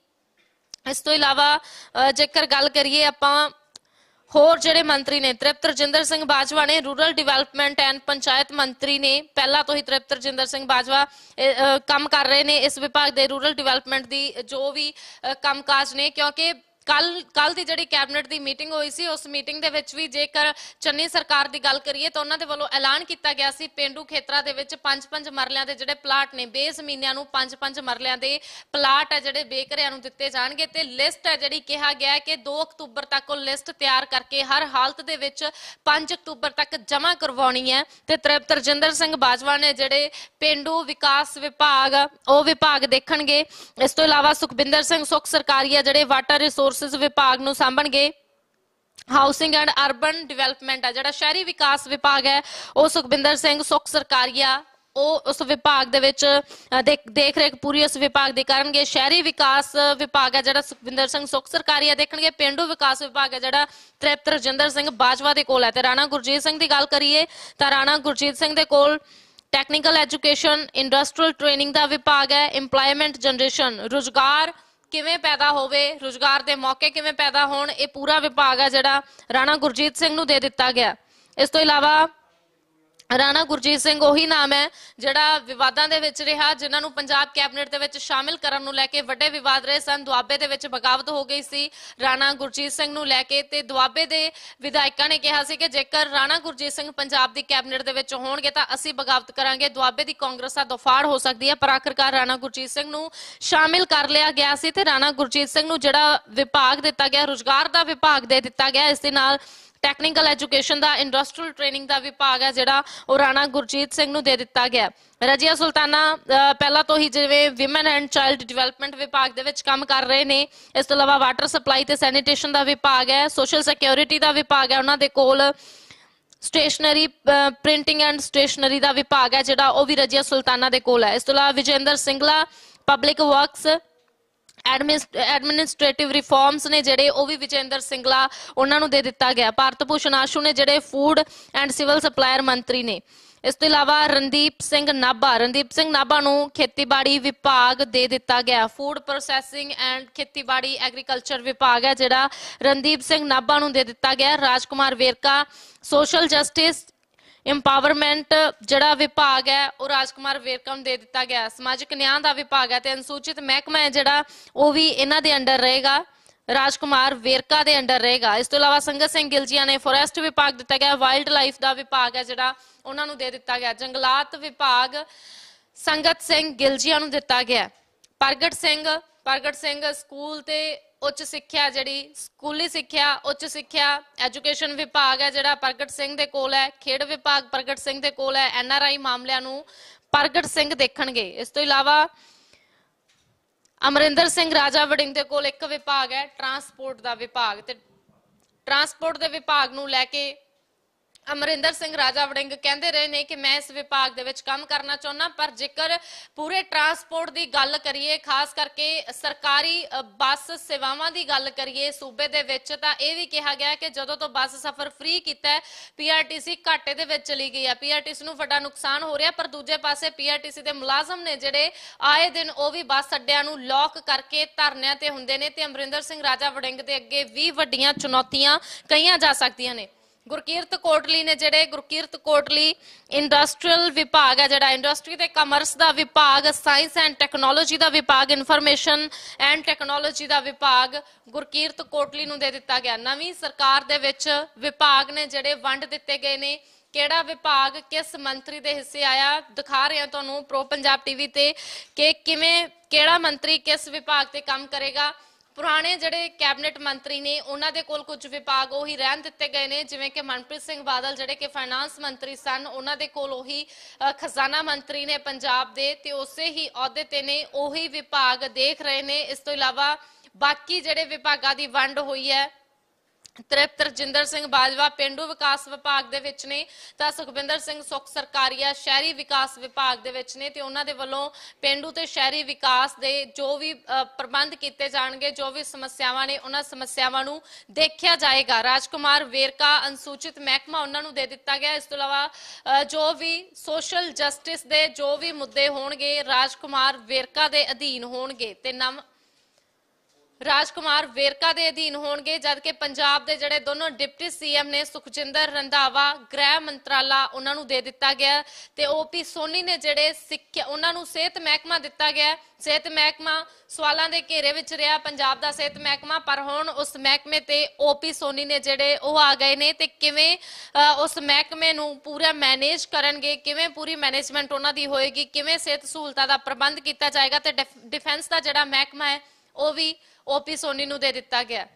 ਇਸ ਤੋਂ ਇਲਾਵਾ ਜੇਕਰ ਗੱਲ ਕਰੀਏ ਆਪਾਂ ਹੋਰ ਜਿਹੜੇ ਮੰਤਰੀ ਨੇ ਤ੍ਰਿਪਤ ਰਜਿੰਦਰ ਸਿੰਘ ਬਾਜਵਾ ਨੇ ਰੂਰਲ ਡਿਵੈਲਪਮੈਂਟ ਐਂਡ ਪੰਚਾਇਤ ਮੰਤਰੀ ਨੇ ਪਹਿਲਾਂ ਤੋਂ ਹੀ ਤ੍ਰਿਪਤ ਰਜਿੰਦਰ ਸਿੰਘ ਬਾਜਵਾ ਕੰਮ ਕਰ ਰਹੇ ਨੇ ਇਸ ਵਿਭਾਗ ਦੇ ਰੂਰਲ ਡਿਵੈਲਪਮੈਂਟ ਦੀ ਜੋ ਵੀ ਕੰਮਕਾਜ ਨੇ ਕਿਉਂਕਿ ਕੱਲ ਕੱਲ ਦੀ ਜਿਹੜੀ ਕੈਬਨਿਟ ਦੀ ਮੀਟਿੰਗ ਹੋਈ ਸੀ ਉਸ ਮੀਟਿੰਗ ਦੇ ਵਿੱਚ ਵੀ ਜੇਕਰ ਚੰਨੀ ਸਰਕਾਰ ਦੀ ਗੱਲ ਕਰੀਏ ਤਾਂ ਉਹਨਾਂ ਦੇ ਵੱਲੋਂ ਐਲਾਨ ਕੀਤਾ ਗਿਆ ਸੀ ਪਿੰਡੂ ਖੇਤਰਾਂ ਦੇ ਵਿੱਚ ਪੰਜ ਪੰਜ ਮਰਲਿਆਂ ਦੇ ਜਿਹੜੇ ਪਲਾਟ ਨੇ ਬੇਜ਼ਮੀਨਿਆਂ ਨੂੰ ਪੰਜ ਪੰਜ ਮਰਲਿਆਂ ਦੇ ਪਲਾਟ ਹੈ ਜਿਹੜੇ ਬੇਕਰਿਆਂ ਨੂੰ ਦਿੱਤੇ ਜਾਣਗੇ ਤੇ ਲਿਸਟ ਹੈ ਜਿਹੜੀ ਕਿਹਾ ਗਿਆ ਕਿ 2 ਅਕਤੂਬਰ ਤੱਕ ਉਹ ਲਿਸਟ ਤਿਆਰ ਕਰਕੇ ਹਰ ਹਾਲਤ ਦੇ ਵਿੱਚ 5 ਅਕਤੂਬਰ ਤੱਕ ਜਮ੍ਹਾਂ ਕਰਵਾਉਣੀ ਹੈ ਤੇ ਰਜਿੰਦਰ ਸਿੰਘ ਬਾਜਵਾ ਨੇ ਜਿਹੜੇ ਪਿੰਡੂ ਵਿਕਾਸ ਵਿਭਾਗ ਉਹ ਵਿਭਾਗ ਦੇਖਣਗੇ ਇਸ ਤੋਂ ਇਲਾਵਾ ਸੁਖਬਿੰਦਰ ਸਿੰਘ ਸੁਖ ਸਰਕਾਰੀਆ ਜਿਹੜੇ ਵਾਟਰ ਰਿਸੋਰਸ ਰਿਸੋਰਸਸ ਵਿਭਾਗ ਨੂੰ ਸਾਂਭਣਗੇ ਹਾਊਸਿੰਗ ਐਂਡ ਅਰਬਨ ਡਿਵੈਲਪਮੈਂਟ ਆ ਜਿਹੜਾ ਸ਼ਹਿਰੀ ਵਿਕਾਸ ਵਿਭਾਗ ਹੈ ਉਹ ਸੁਖਬਿੰਦਰ ਸਿੰਘ ਸੁਖ ਸਰਕਾਰੀਆ ਉਹ ਉਸ ਵਿਭਾਗ ਦੇ ਵਿੱਚ ਦੇਖ ਰੇਖ ਪੂਰੀ ਉਸ ਵਿਭਾਗ ਦੇ ਕਰਨਗੇ ਸ਼ਹਿਰੀ ਵਿਕਾਸ ਵਿਭਾਗ ਹੈ ਜਿਹੜਾ ਸੁਖਵਿੰਦਰ ਸਿੰਘ ਸੁਖ ਸਰਕਾਰੀਆ ਦੇਖਣਗੇ ਪਿੰਡੂ ਵਿਕਾਸ ਵਿਭਾਗ ਹੈ ਜਿਹੜਾ ਤ੍ਰਿਪਤ ਰਜਿੰਦਰ ਸਿੰਘ ਬਾਜਵਾ ਦੇ ਕੋਲ ਹੈ ਤੇ ਰਾਣਾ ਗੁਰਜੀਤ ਸਿੰਘ ਦੀ ਗੱਲ ਕਰੀਏ ਤਾਂ ਰਾਣਾ ਗੁਰਜੀਤ ਸਿੰਘ ਦੇ ਕੋਲ ਟੈਕਨੀਕਲ ਐਜੂਕੇਸ਼ਨ ਇੰਡਸਟਰੀਅਲ ਟ੍ਰੇਨਿੰਗ ਦਾ ਵਿਭਾਗ ਹੈ ਏਮਪਲੋਇਮੈਂਟ ਜਨਰੇਸ਼ਨ ਰੋਜ਼ਗਾਰ ਕਿਵੇਂ ਪੈਦਾ ਹੋਵੇ ਰੋਜ਼ਗਾਰ ਦੇ ਮੌਕੇ ਕਿਵੇਂ ਪੈਦਾ ਹੋਣ ਇਹ ਪੂਰਾ ਵਿਭਾਗ ਆ ਜਿਹੜਾ ਰਾਣਾ ਗੁਰਜੀਤ ਸਿੰਘ ਨੂੰ ਦੇ ਦਿੱਤਾ ਗਿਆ ਇਸ ਤੋਂ ਇਲਾਵਾ ਰਾਣਾ ਗੁਰਜੀਤ ਸਿੰਘ ਉਹੀ ਨਾਮ ਹੈ ਜਿਹੜਾ ਵਿਵਾਦਾਂ ਦੇ ਵਿੱਚ ਰਿਹਾ ਜਿਨ੍ਹਾਂ ਨੂੰ ਪੰਜਾਬ ਕੈਬਨਿਟ ਦੇ ਵਿੱਚ ਸ਼ਾਮਿਲ ਕਰਨ ਨੂੰ ਲੈ ਕੇ ਵੱਡੇ ਵਿਵਾਦ ਰਹੇ ਸਨ ਦੁਆਬੇ ਦੇ ਵਿੱਚ ਬਗਾਵਤ ਹੋ ਗਈ ਸੀ ਰਾਣਾ ਗੁਰਜੀਤ ਸਿੰਘ ਨੂੰ ਲੈ ਕੇ ਤੇ ਦੁਆਬੇ ਦੇ ਵਿਧਾਇਕਾਂ ਨੇ ਕਿਹਾ ਸੀ ਕਿ ਜੇਕਰ ਰਾਣਾ ਗੁਰਜੀਤ ਸਿੰਘ ਪੰਜਾਬ ਦੀ ਕੈਬਨਿਟ ਦੇ ਵਿੱਚ ਹੋਣਗੇ ਤਾਂ ਅਸੀਂ ਬਗਾਵਤ ਕਰਾਂਗੇ ਦੁਆਬੇ ਦੀ ਕਾਂਗਰਸ ਦਾ ਦਫਾੜ ਹੋ ਸਕਦੀ ਹੈ ਪਰ ਆਖਰਕਾਰ ਰਾਣਾ ਗੁਰਜੀਤ ਸਿੰਘ ਨੂੰ ਸ਼ਾਮਿਲ ਕਰ ਲਿਆ ਗਿਆ ਸੀ ਤੇ ਰਾਣਾ ਗੁਰਜੀਤ ਸਿੰਘ ਨੂੰ ਜਿਹੜਾ ਵਿਭਾਗ ਦਿੱਤਾ ਗਿਆ ਰੋਜ਼ਗਾਰ ਦਾ ਵਿਭਾਗ ਦੇ ਦਿੱਤਾ ਗਿਆ ਇਸ ਦੇ ਨਾਲ ਟੈਕਨੀਕਲ ਐਜੂਕੇਸ਼ਨ ਦਾ ਇੰਡਸਟਰੀਅਲ ਟ੍ਰੇਨਿੰਗ ਦਾ ਵਿਭਾਗ ਹੈ ਜਿਹੜਾ ਉਹ ਰਾਣਾ ਗੁਰਜੀਤ ਸਿੰਘ ਨੂੰ ਦੇ ਦਿੱਤਾ ਗਿਆ ਰਜੀਆ ਸੁਲਤਾਨਾ ਪਹਿਲਾਂ ਤੋਂ ਹੀ ਜਿਵੇਂ ਔਮਨ ਐਂਡ ਚਾਈਲਡ ਡਿਵੈਲਪਮੈਂਟ ਵਿਭਾਗ ਦੇ ਵਿੱਚ ਕੰਮ ਕਰ ਰਹੇ ਨੇ ਇਸ ਤੋਂ ਇਲਾਵਾ ਵਾਟਰ ਸਪਲਾਈ ਤੇ ਸੈਨੀਟੇਸ਼ਨ ਦਾ ਵਿਭਾਗ ਹੈ ਸੋਸ਼ਲ ਸਿਕਿਉਰਿਟੀ ਦਾ ਵਿਭਾਗ ਹੈ ਉਹਨਾਂ ਦੇ ਕੋਲ ਸਟੇਸ਼ਨਰੀ ਪ੍ਰਿੰਟਿੰਗ ਐਂਡ ਸਟੇਸ਼ਨਰੀ ਦਾ ਵਿਭਾਗ ਹੈ ਜਿਹੜਾ ਉਹ ਵੀ ਰਜੀਆ ਸੁਲਤਾਨਾ ਦੇ ਕੋਲ ਹੈ ਇਸ ਤੋਂ ਇਲਾਵਾ Vijender Singla public works administrative reforms ਨੇ ਜਿਹੜੇ ਉਹ ਵੀ ਵਿਜੇਂਦਰ ਸਿੰਗਲਾ ਉਹਨਾਂ ਨੂੰ ਦੇ ਦਿੱਤਾ ਗਿਆ ਭਾਰਤ ਭੂਸ਼ਣ ਆਸ਼ੂ ਨੇ ਜਿਹੜੇ ਫੂਡ ਐਂਡ ਸਿਵਲ ਸਪਲਾਇਰ ਮੰਤਰੀ ਨੇ ਇਸ ਤੋਂ ਇਲਾਵਾ ਰਣਦੀਪ ਸਿੰਘ ਨਾਭਾ ਰਣਦੀਪ ਸਿੰਘ ਨਾਭਾ ਨੂੰ ਖੇਤੀਬਾੜੀ ਵਿਭਾਗ ਦੇ ਦਿੱਤਾ ਗਿਆ ਫੂਡ ਪ੍ਰੋਸੈਸਿੰਗ ਐਂਡ ਖੇਤੀਬਾੜੀ ਐਗਰੀਕਲਚਰ ਵਿਭਾਗ ਹੈ ਜਿਹੜਾ ਰਣਦੀਪ ਸਿੰਘ ਨਾਭਾ ਨੂੰ ਦੇ ਦਿੱਤਾ ਗਿਆ Rajkumar Verka social justice empowerment ਜਿਹੜਾ ਵਿਭਾਗ ਹੈ ਉਹ ਰਾਜਕੁਮਾਰ ਵੇਰਕਮ ਦੇ ਦਿੱਤਾ ਗਿਆ ਸਮਾਜਿਕ ਨਿਆਂ ਦਾ ਵਿਭਾਗ ਹੈ ਤੇ ਅਨੁਸੂਚਿਤ ਮਹਿਕਮਾ ਹੈ ਜਿਹੜਾ ਉਹ ਵੀ ਇਹਨਾਂ ਦੇ ਅੰਡਰ ਰਹੇਗਾ ਰਾਜਕੁਮਾਰ ਵੇਰਕਾ ਦੇ ਅੰਡਰ ਰਹੇਗਾ ਇਸ ਤੋਂ ਇਲਾਵਾ ਸੰਗਤ ਸਿੰਘ ਗਿਲਜੀਆ ਨੇ ਫੋਰੈਸਟ ਵਿਭਾਗ ਦਿੱਤਾ ਗਿਆ ਵਾਈਲਡ ਲਾਈਫ ਦਾ ਵਿਭਾਗ ਹੈ ਜਿਹੜਾ ਉਹਨਾਂ ਨੂੰ ਦੇ ਦਿੱਤਾ ਗਿਆ ਜੰਗਲਾਤ ਵਿਭਾਗ ਸੰਗਤ ਸਿੰਘ ਗਿਲਜੀਆ ਨੂੰ ਦਿੱਤਾ ਗਿਆ ਪ੍ਰਗਟ ਸਿੰਘ ਪ੍ਰਗਟ ਸਿੰਘ ਸਕੂਲ ਤੇ ਉੱਚ ਸਿੱਖਿਆ ਜਿਹੜੀ ਸਕੂਲੀ ਸਿੱਖਿਆ ਉੱਚ ਸਿੱਖਿਆ ਐਜੂਕੇਸ਼ਨ ਵਿਭਾਗ ਹੈ ਜਿਹੜਾ ਪ੍ਰਗਟ ਸਿੰਘ ਦੇ ਕੋਲ ਹੈ ਖੇਡ ਵਿਭਾਗ ਪ੍ਰਗਟ ਸਿੰਘ ਦੇ ਕੋਲ ਹੈ ਐਨ ਆਰ ਆਈ ਮਾਮਲਿਆਂ ਨੂੰ ਪ੍ਰਗਟ ਸਿੰਘ ਦੇਖਣਗੇ ਇਸ ਤੋਂ ਇਲਾਵਾ ਅਮਰਿੰਦਰ ਸਿੰਘ ਰਾਜਾ ਵੜਿੰਗ ਦੇ ਕੋਲ ਇੱਕ ਵਿਭਾਗ ਹੈ ਟਰਾਂਸਪੋਰਟ ਦਾ ਵਿਭਾਗ ਤੇ ਟਰਾਂਸਪੋਰਟ ਦੇ ਵਿਭਾਗ ਨੂੰ ਲੈ ਕੇ ਅਮਰਿੰਦਰ ਸਿੰਘ ਰਾਜਾ ਵੜਿੰਗ ਕਹਿੰਦੇ ਰਹੇ ਨੇ ਕਿ ਮੈਂ ਇਸ ਵਿਭਾਗ ਦੇ ਵਿੱਚ ਕੰਮ ਕਰਨਾ ਚਾਹੁੰਦਾ ਪਰ ਜੇਕਰ ਪੂਰੇ ਟਰਾਂਸਪੋਰਟ ਦੀ ਗੱਲ ਕਰੀਏ ਖਾਸ ਕਰਕੇ ਸਰਕਾਰੀ ਬੱਸ ਸੇਵਾਵਾਂ ਦੀ ਗੱਲ ਕਰੀਏ ਸੂਬੇ ਦੇ ਵਿੱਚ ਤਾਂ ਇਹ ਵੀ ਕਿਹਾ ਗਿਆ ਕਿ ਜਦੋਂ ਤੋਂ ਬੱਸ ਸਫ਼ਰ ਫ੍ਰੀ ਕੀਤਾ ਹੈ ਪੀਆਰਟੀਸੀ ਘਾਟੇ ਦੇ ਵਿੱਚ ਚਲੀ ਗਈ ਹੈ ਪੀਆਰਟੀਸੀ ਨੂੰ ਵੱਡਾ ਨੁਕਸਾਨ ਹੋ ਰਿਹਾ ਪਰ ਦੂਜੇ ਪਾਸੇ ਪੀਆਰਟੀਸੀ ਦੇ ਮੁਲਾਜ਼ਮ ਨੇ ਜਿਹੜੇ ਆਏ ਦਿਨ ਉਹ ਵੀ ਬੱਸ ਅੱਡਿਆਂ ਨੂੰ ਲੌਕ ਕਰਕੇ ਧਰਨਿਆਂ ਤੇ ਹੁੰਦੇ ਨੇ ਤੇ ਅਮਰਿੰਦਰ ਸਿੰਘ ਰਾਜਾ ਵੜਿੰਗ ਦੇ ਅੱਗੇ ਵੀ ਵੱਡੀਆਂ ਚੁਣੌਤੀਆਂ ਕਹੀਆਂ ਜਾ ਸਕਦੀਆਂ ਨੇ ਗੁਰਕੀਰਤ ਕੋਟਲੀ ਨੇ ਜਿਹੜੇ ਗੁਰਕੀਰਤ ਕੋਟਲੀ ਇੰਡਸਟਰੀਅਲ ਵਿਭਾਗ ਹੈ ਜਿਹੜਾ ਇੰਡਸਟਰੀ ਤੇ ਕਮਰਸ ਦਾ ਵਿਭਾਗ ਸਾਇੰਸ ਐਂਡ ਟੈਕਨੋਲੋਜੀ ਦਾ ਵਿਭਾਗ ਇਨਫੋਰਮੇਸ਼ਨ ਐਂਡ ਟੈਕਨੋਲੋਜੀ ਦਾ ਵਿਭਾਗ ਗੁਰਕੀਰਤ ਕੋਟਲੀ ਨੂੰ ਦੇ ਦਿੱਤਾ ਗਿਆ ਨਵੀਂ ਸਰਕਾਰ ਦੇ ਵਿੱਚ ਵਿਭਾਗ ਨੇ ਜਿਹੜੇ ਵੰਡ ਦਿੱਤੇ ਗਏ ਨੇ ਕਿਹੜਾ ਵਿਭਾਗ ਕਿਸ ਮੰਤਰੀ ਦੇ ਹਿੱਸੇ ਆਇਆ ਦਿਖਾ ਰਹੇ ਹਾਂ ਤੁਹਾਨੂੰ ਪ੍ਰੋ ਪੰਜਾਬ ਟੀਵੀ ਤੇ ਕਿ ਕਿਵੇਂ ਕਿਹੜਾ ਮੰਤਰੀ ਕਿਸ ਵਿਭਾਗ ਤੇ ਕੰਮ ਕਰੇਗਾ ਪੁਰਾਣੇ ਜਿਹੜੇ ਕੈਬਨਿਟ ਮੰਤਰੀ ਨੇ ਉਹਨਾਂ ਦੇ ਕੋਲ ਕੁਝ ਵਿਭਾਗ ਉਹੀ ਰਹਿਣ ਦਿੱਤੇ ਗਏ ਨੇ ਜਿਵੇਂ ਕਿ ਮਨਪ੍ਰੀਤ ਸਿੰਘ ਬਾਦਲ ਜਿਹੜੇ ਕਿ ਫਾਈਨਾਂਸ ਮੰਤਰੀ ਸਨ ਉਹਨਾਂ ਦੇ ਕੋਲ ਉਹੀ ਖਜ਼ਾਨਾ ਮੰਤਰੀ ਨੇ ਪੰਜਾਬ ਦੇ ਤੇ ਉਸੇ ਹੀ ਅਹੁਦੇ ਤੇ ਨੇ ਉਹੀ ਵਿਭਾਗ ਦੇਖ ਰਹੇ ਨੇ ਇਸ ਤੋਂ ਇਲਾਵਾ ਬਾਕੀ ਜਿਹੜੇ ਵਿਭਾਗਾਂ ਦੀ ਵੰਡ ਹੋਈ ਹੈ ਤ੍ਰਿਪਤ ਰਜਿੰਦਰ ਸਿੰਘ ਬਾਜਵਾ ਪਿੰਡੂ ਵਿਕਾਸ ਵਿਭਾਗ ਦੇ ਵਿੱਚ ਨੇ ਤਾਂ ਸੁਖਵਿੰਦਰ ਸਿੰਘ ਸੁਖ ਸਰਕਾਰੀਆ ਸ਼ਹਿਰੀ ਵਿਕਾਸ ਵਿਭਾਗ ਦੇ ਵਿੱਚ ਨੇ ਤੇ ਉਹਨਾਂ ਦੇ ਵੱਲੋਂ ਪਿੰਡੂ ਤੇ ਸ਼ਹਿਰੀ ਵਿਕਾਸ ਦੇ ਜੋ ਵੀ ਪ੍ਰਬੰਧ ਕੀਤੇ ਜਾਣਗੇ ਜੋ ਵੀ ਸਮੱਸਿਆਵਾਂ ਨੇ ਉਹਨਾਂ ਸਮੱਸਿਆਵਾਂ ਨੂੰ ਦੇਖਿਆ ਜਾਏਗਾ ਰਾਜਕੁਮਾਰ ਵੇਰਕਾ ਅਨਸੂਚਿਤ ਮਹਿਕਮਾ ਉਹਨਾਂ ਨੂੰ ਦੇ ਦਿੱਤਾ ਗਿਆ ਇਸ ਤੋਂ ਇਲਾਵਾ ਜੋ ਵੀ ਸੋਸ਼ਲ ਜਸਟਿਸ ਦੇ ਜੋ ਵੀ ਮੁੱਦੇ ਹੋਣਗੇ ਰਾਜਕੁਮਾਰ ਵੇਰਕਾ ਦੇ ਅਧੀਨ ਹੋਣਗੇ ਤੇ ਨਮ ਰਾਜਕੁਮਾਰ ਵੇਰਕਾ ਦੇ ਅਧੀਨ ਹੋਣਗੇ ਜਦਕਿ ਪੰਜਾਬ ਦੇ ਜਿਹੜੇ ਦੋਨੋਂ ਡਿਪਟੀ ਸੀਐਮ ਨੇ ਸੁਖਜਿੰਦਰ ਰੰਧਾਵਾ ਗ੍ਰਹਿ ਮੰਤਰਾਲਾ ਉਹਨਾਂ ਨੂੰ ਦੇ ਦਿੱਤਾ ਗਿਆ ਤੇ ਓਪੀ ਸੋਨੀ ਨੇ ਜਿਹੜੇ ਸਿੱਖਿਆ ਉਹਨਾਂ ਨੂੰ ਸਿਹਤ ਮਹਿਕਮਾ ਦਿੱਤਾ ਗਿਆ ਸਿਹਤ ਮਹਿਕਮਾ ਸਵਾਲਾਂ ਦੇ ਘੇਰੇ ਵਿੱਚ ਰਿਹਾ ਪੰਜਾਬ ਦਾ ਸਿਹਤ ਮਹਿਕਮਾ ਪਰ ਹੁਣ ਉਸ ਮਹਿਕਮੇ ਤੇ ਓਪੀ ਸੋਨੀ ਨੇ ਜਿਹੜੇ ਉਹ ਆ ਗਏ ਨੇ ਤੇ ਕਿਵੇਂ ਉਸ ਮਹਿਕਮੇ ਨੂੰ ਪੂਰਾ ਮੈਨੇਜ ਕਰਨਗੇ ਕਿਵੇਂ ਪੂਰੀ ਮੈਨੇਜਮੈਂਟ ਉਹਨਾਂ ਦੀ ਹੋਏਗੀ ਕਿਵੇਂ ਸਿਹਤ ਸਹੂਲਤਾਂ ਦਾ ਪ੍ਰਬੰਧ ਕੀਤਾ ਜਾਏਗਾ ਤੇ ਡਿਫੈਂਸ ਦਾ ਜਿਹੜਾ ਮਹਿਕਮਾ ਹੈ ਉਹ ਵੀ ਓਪੀ ਸੋਨੀ ਨੂੰ ਦੇ ਦਿੱਤਾ ਗਿਆ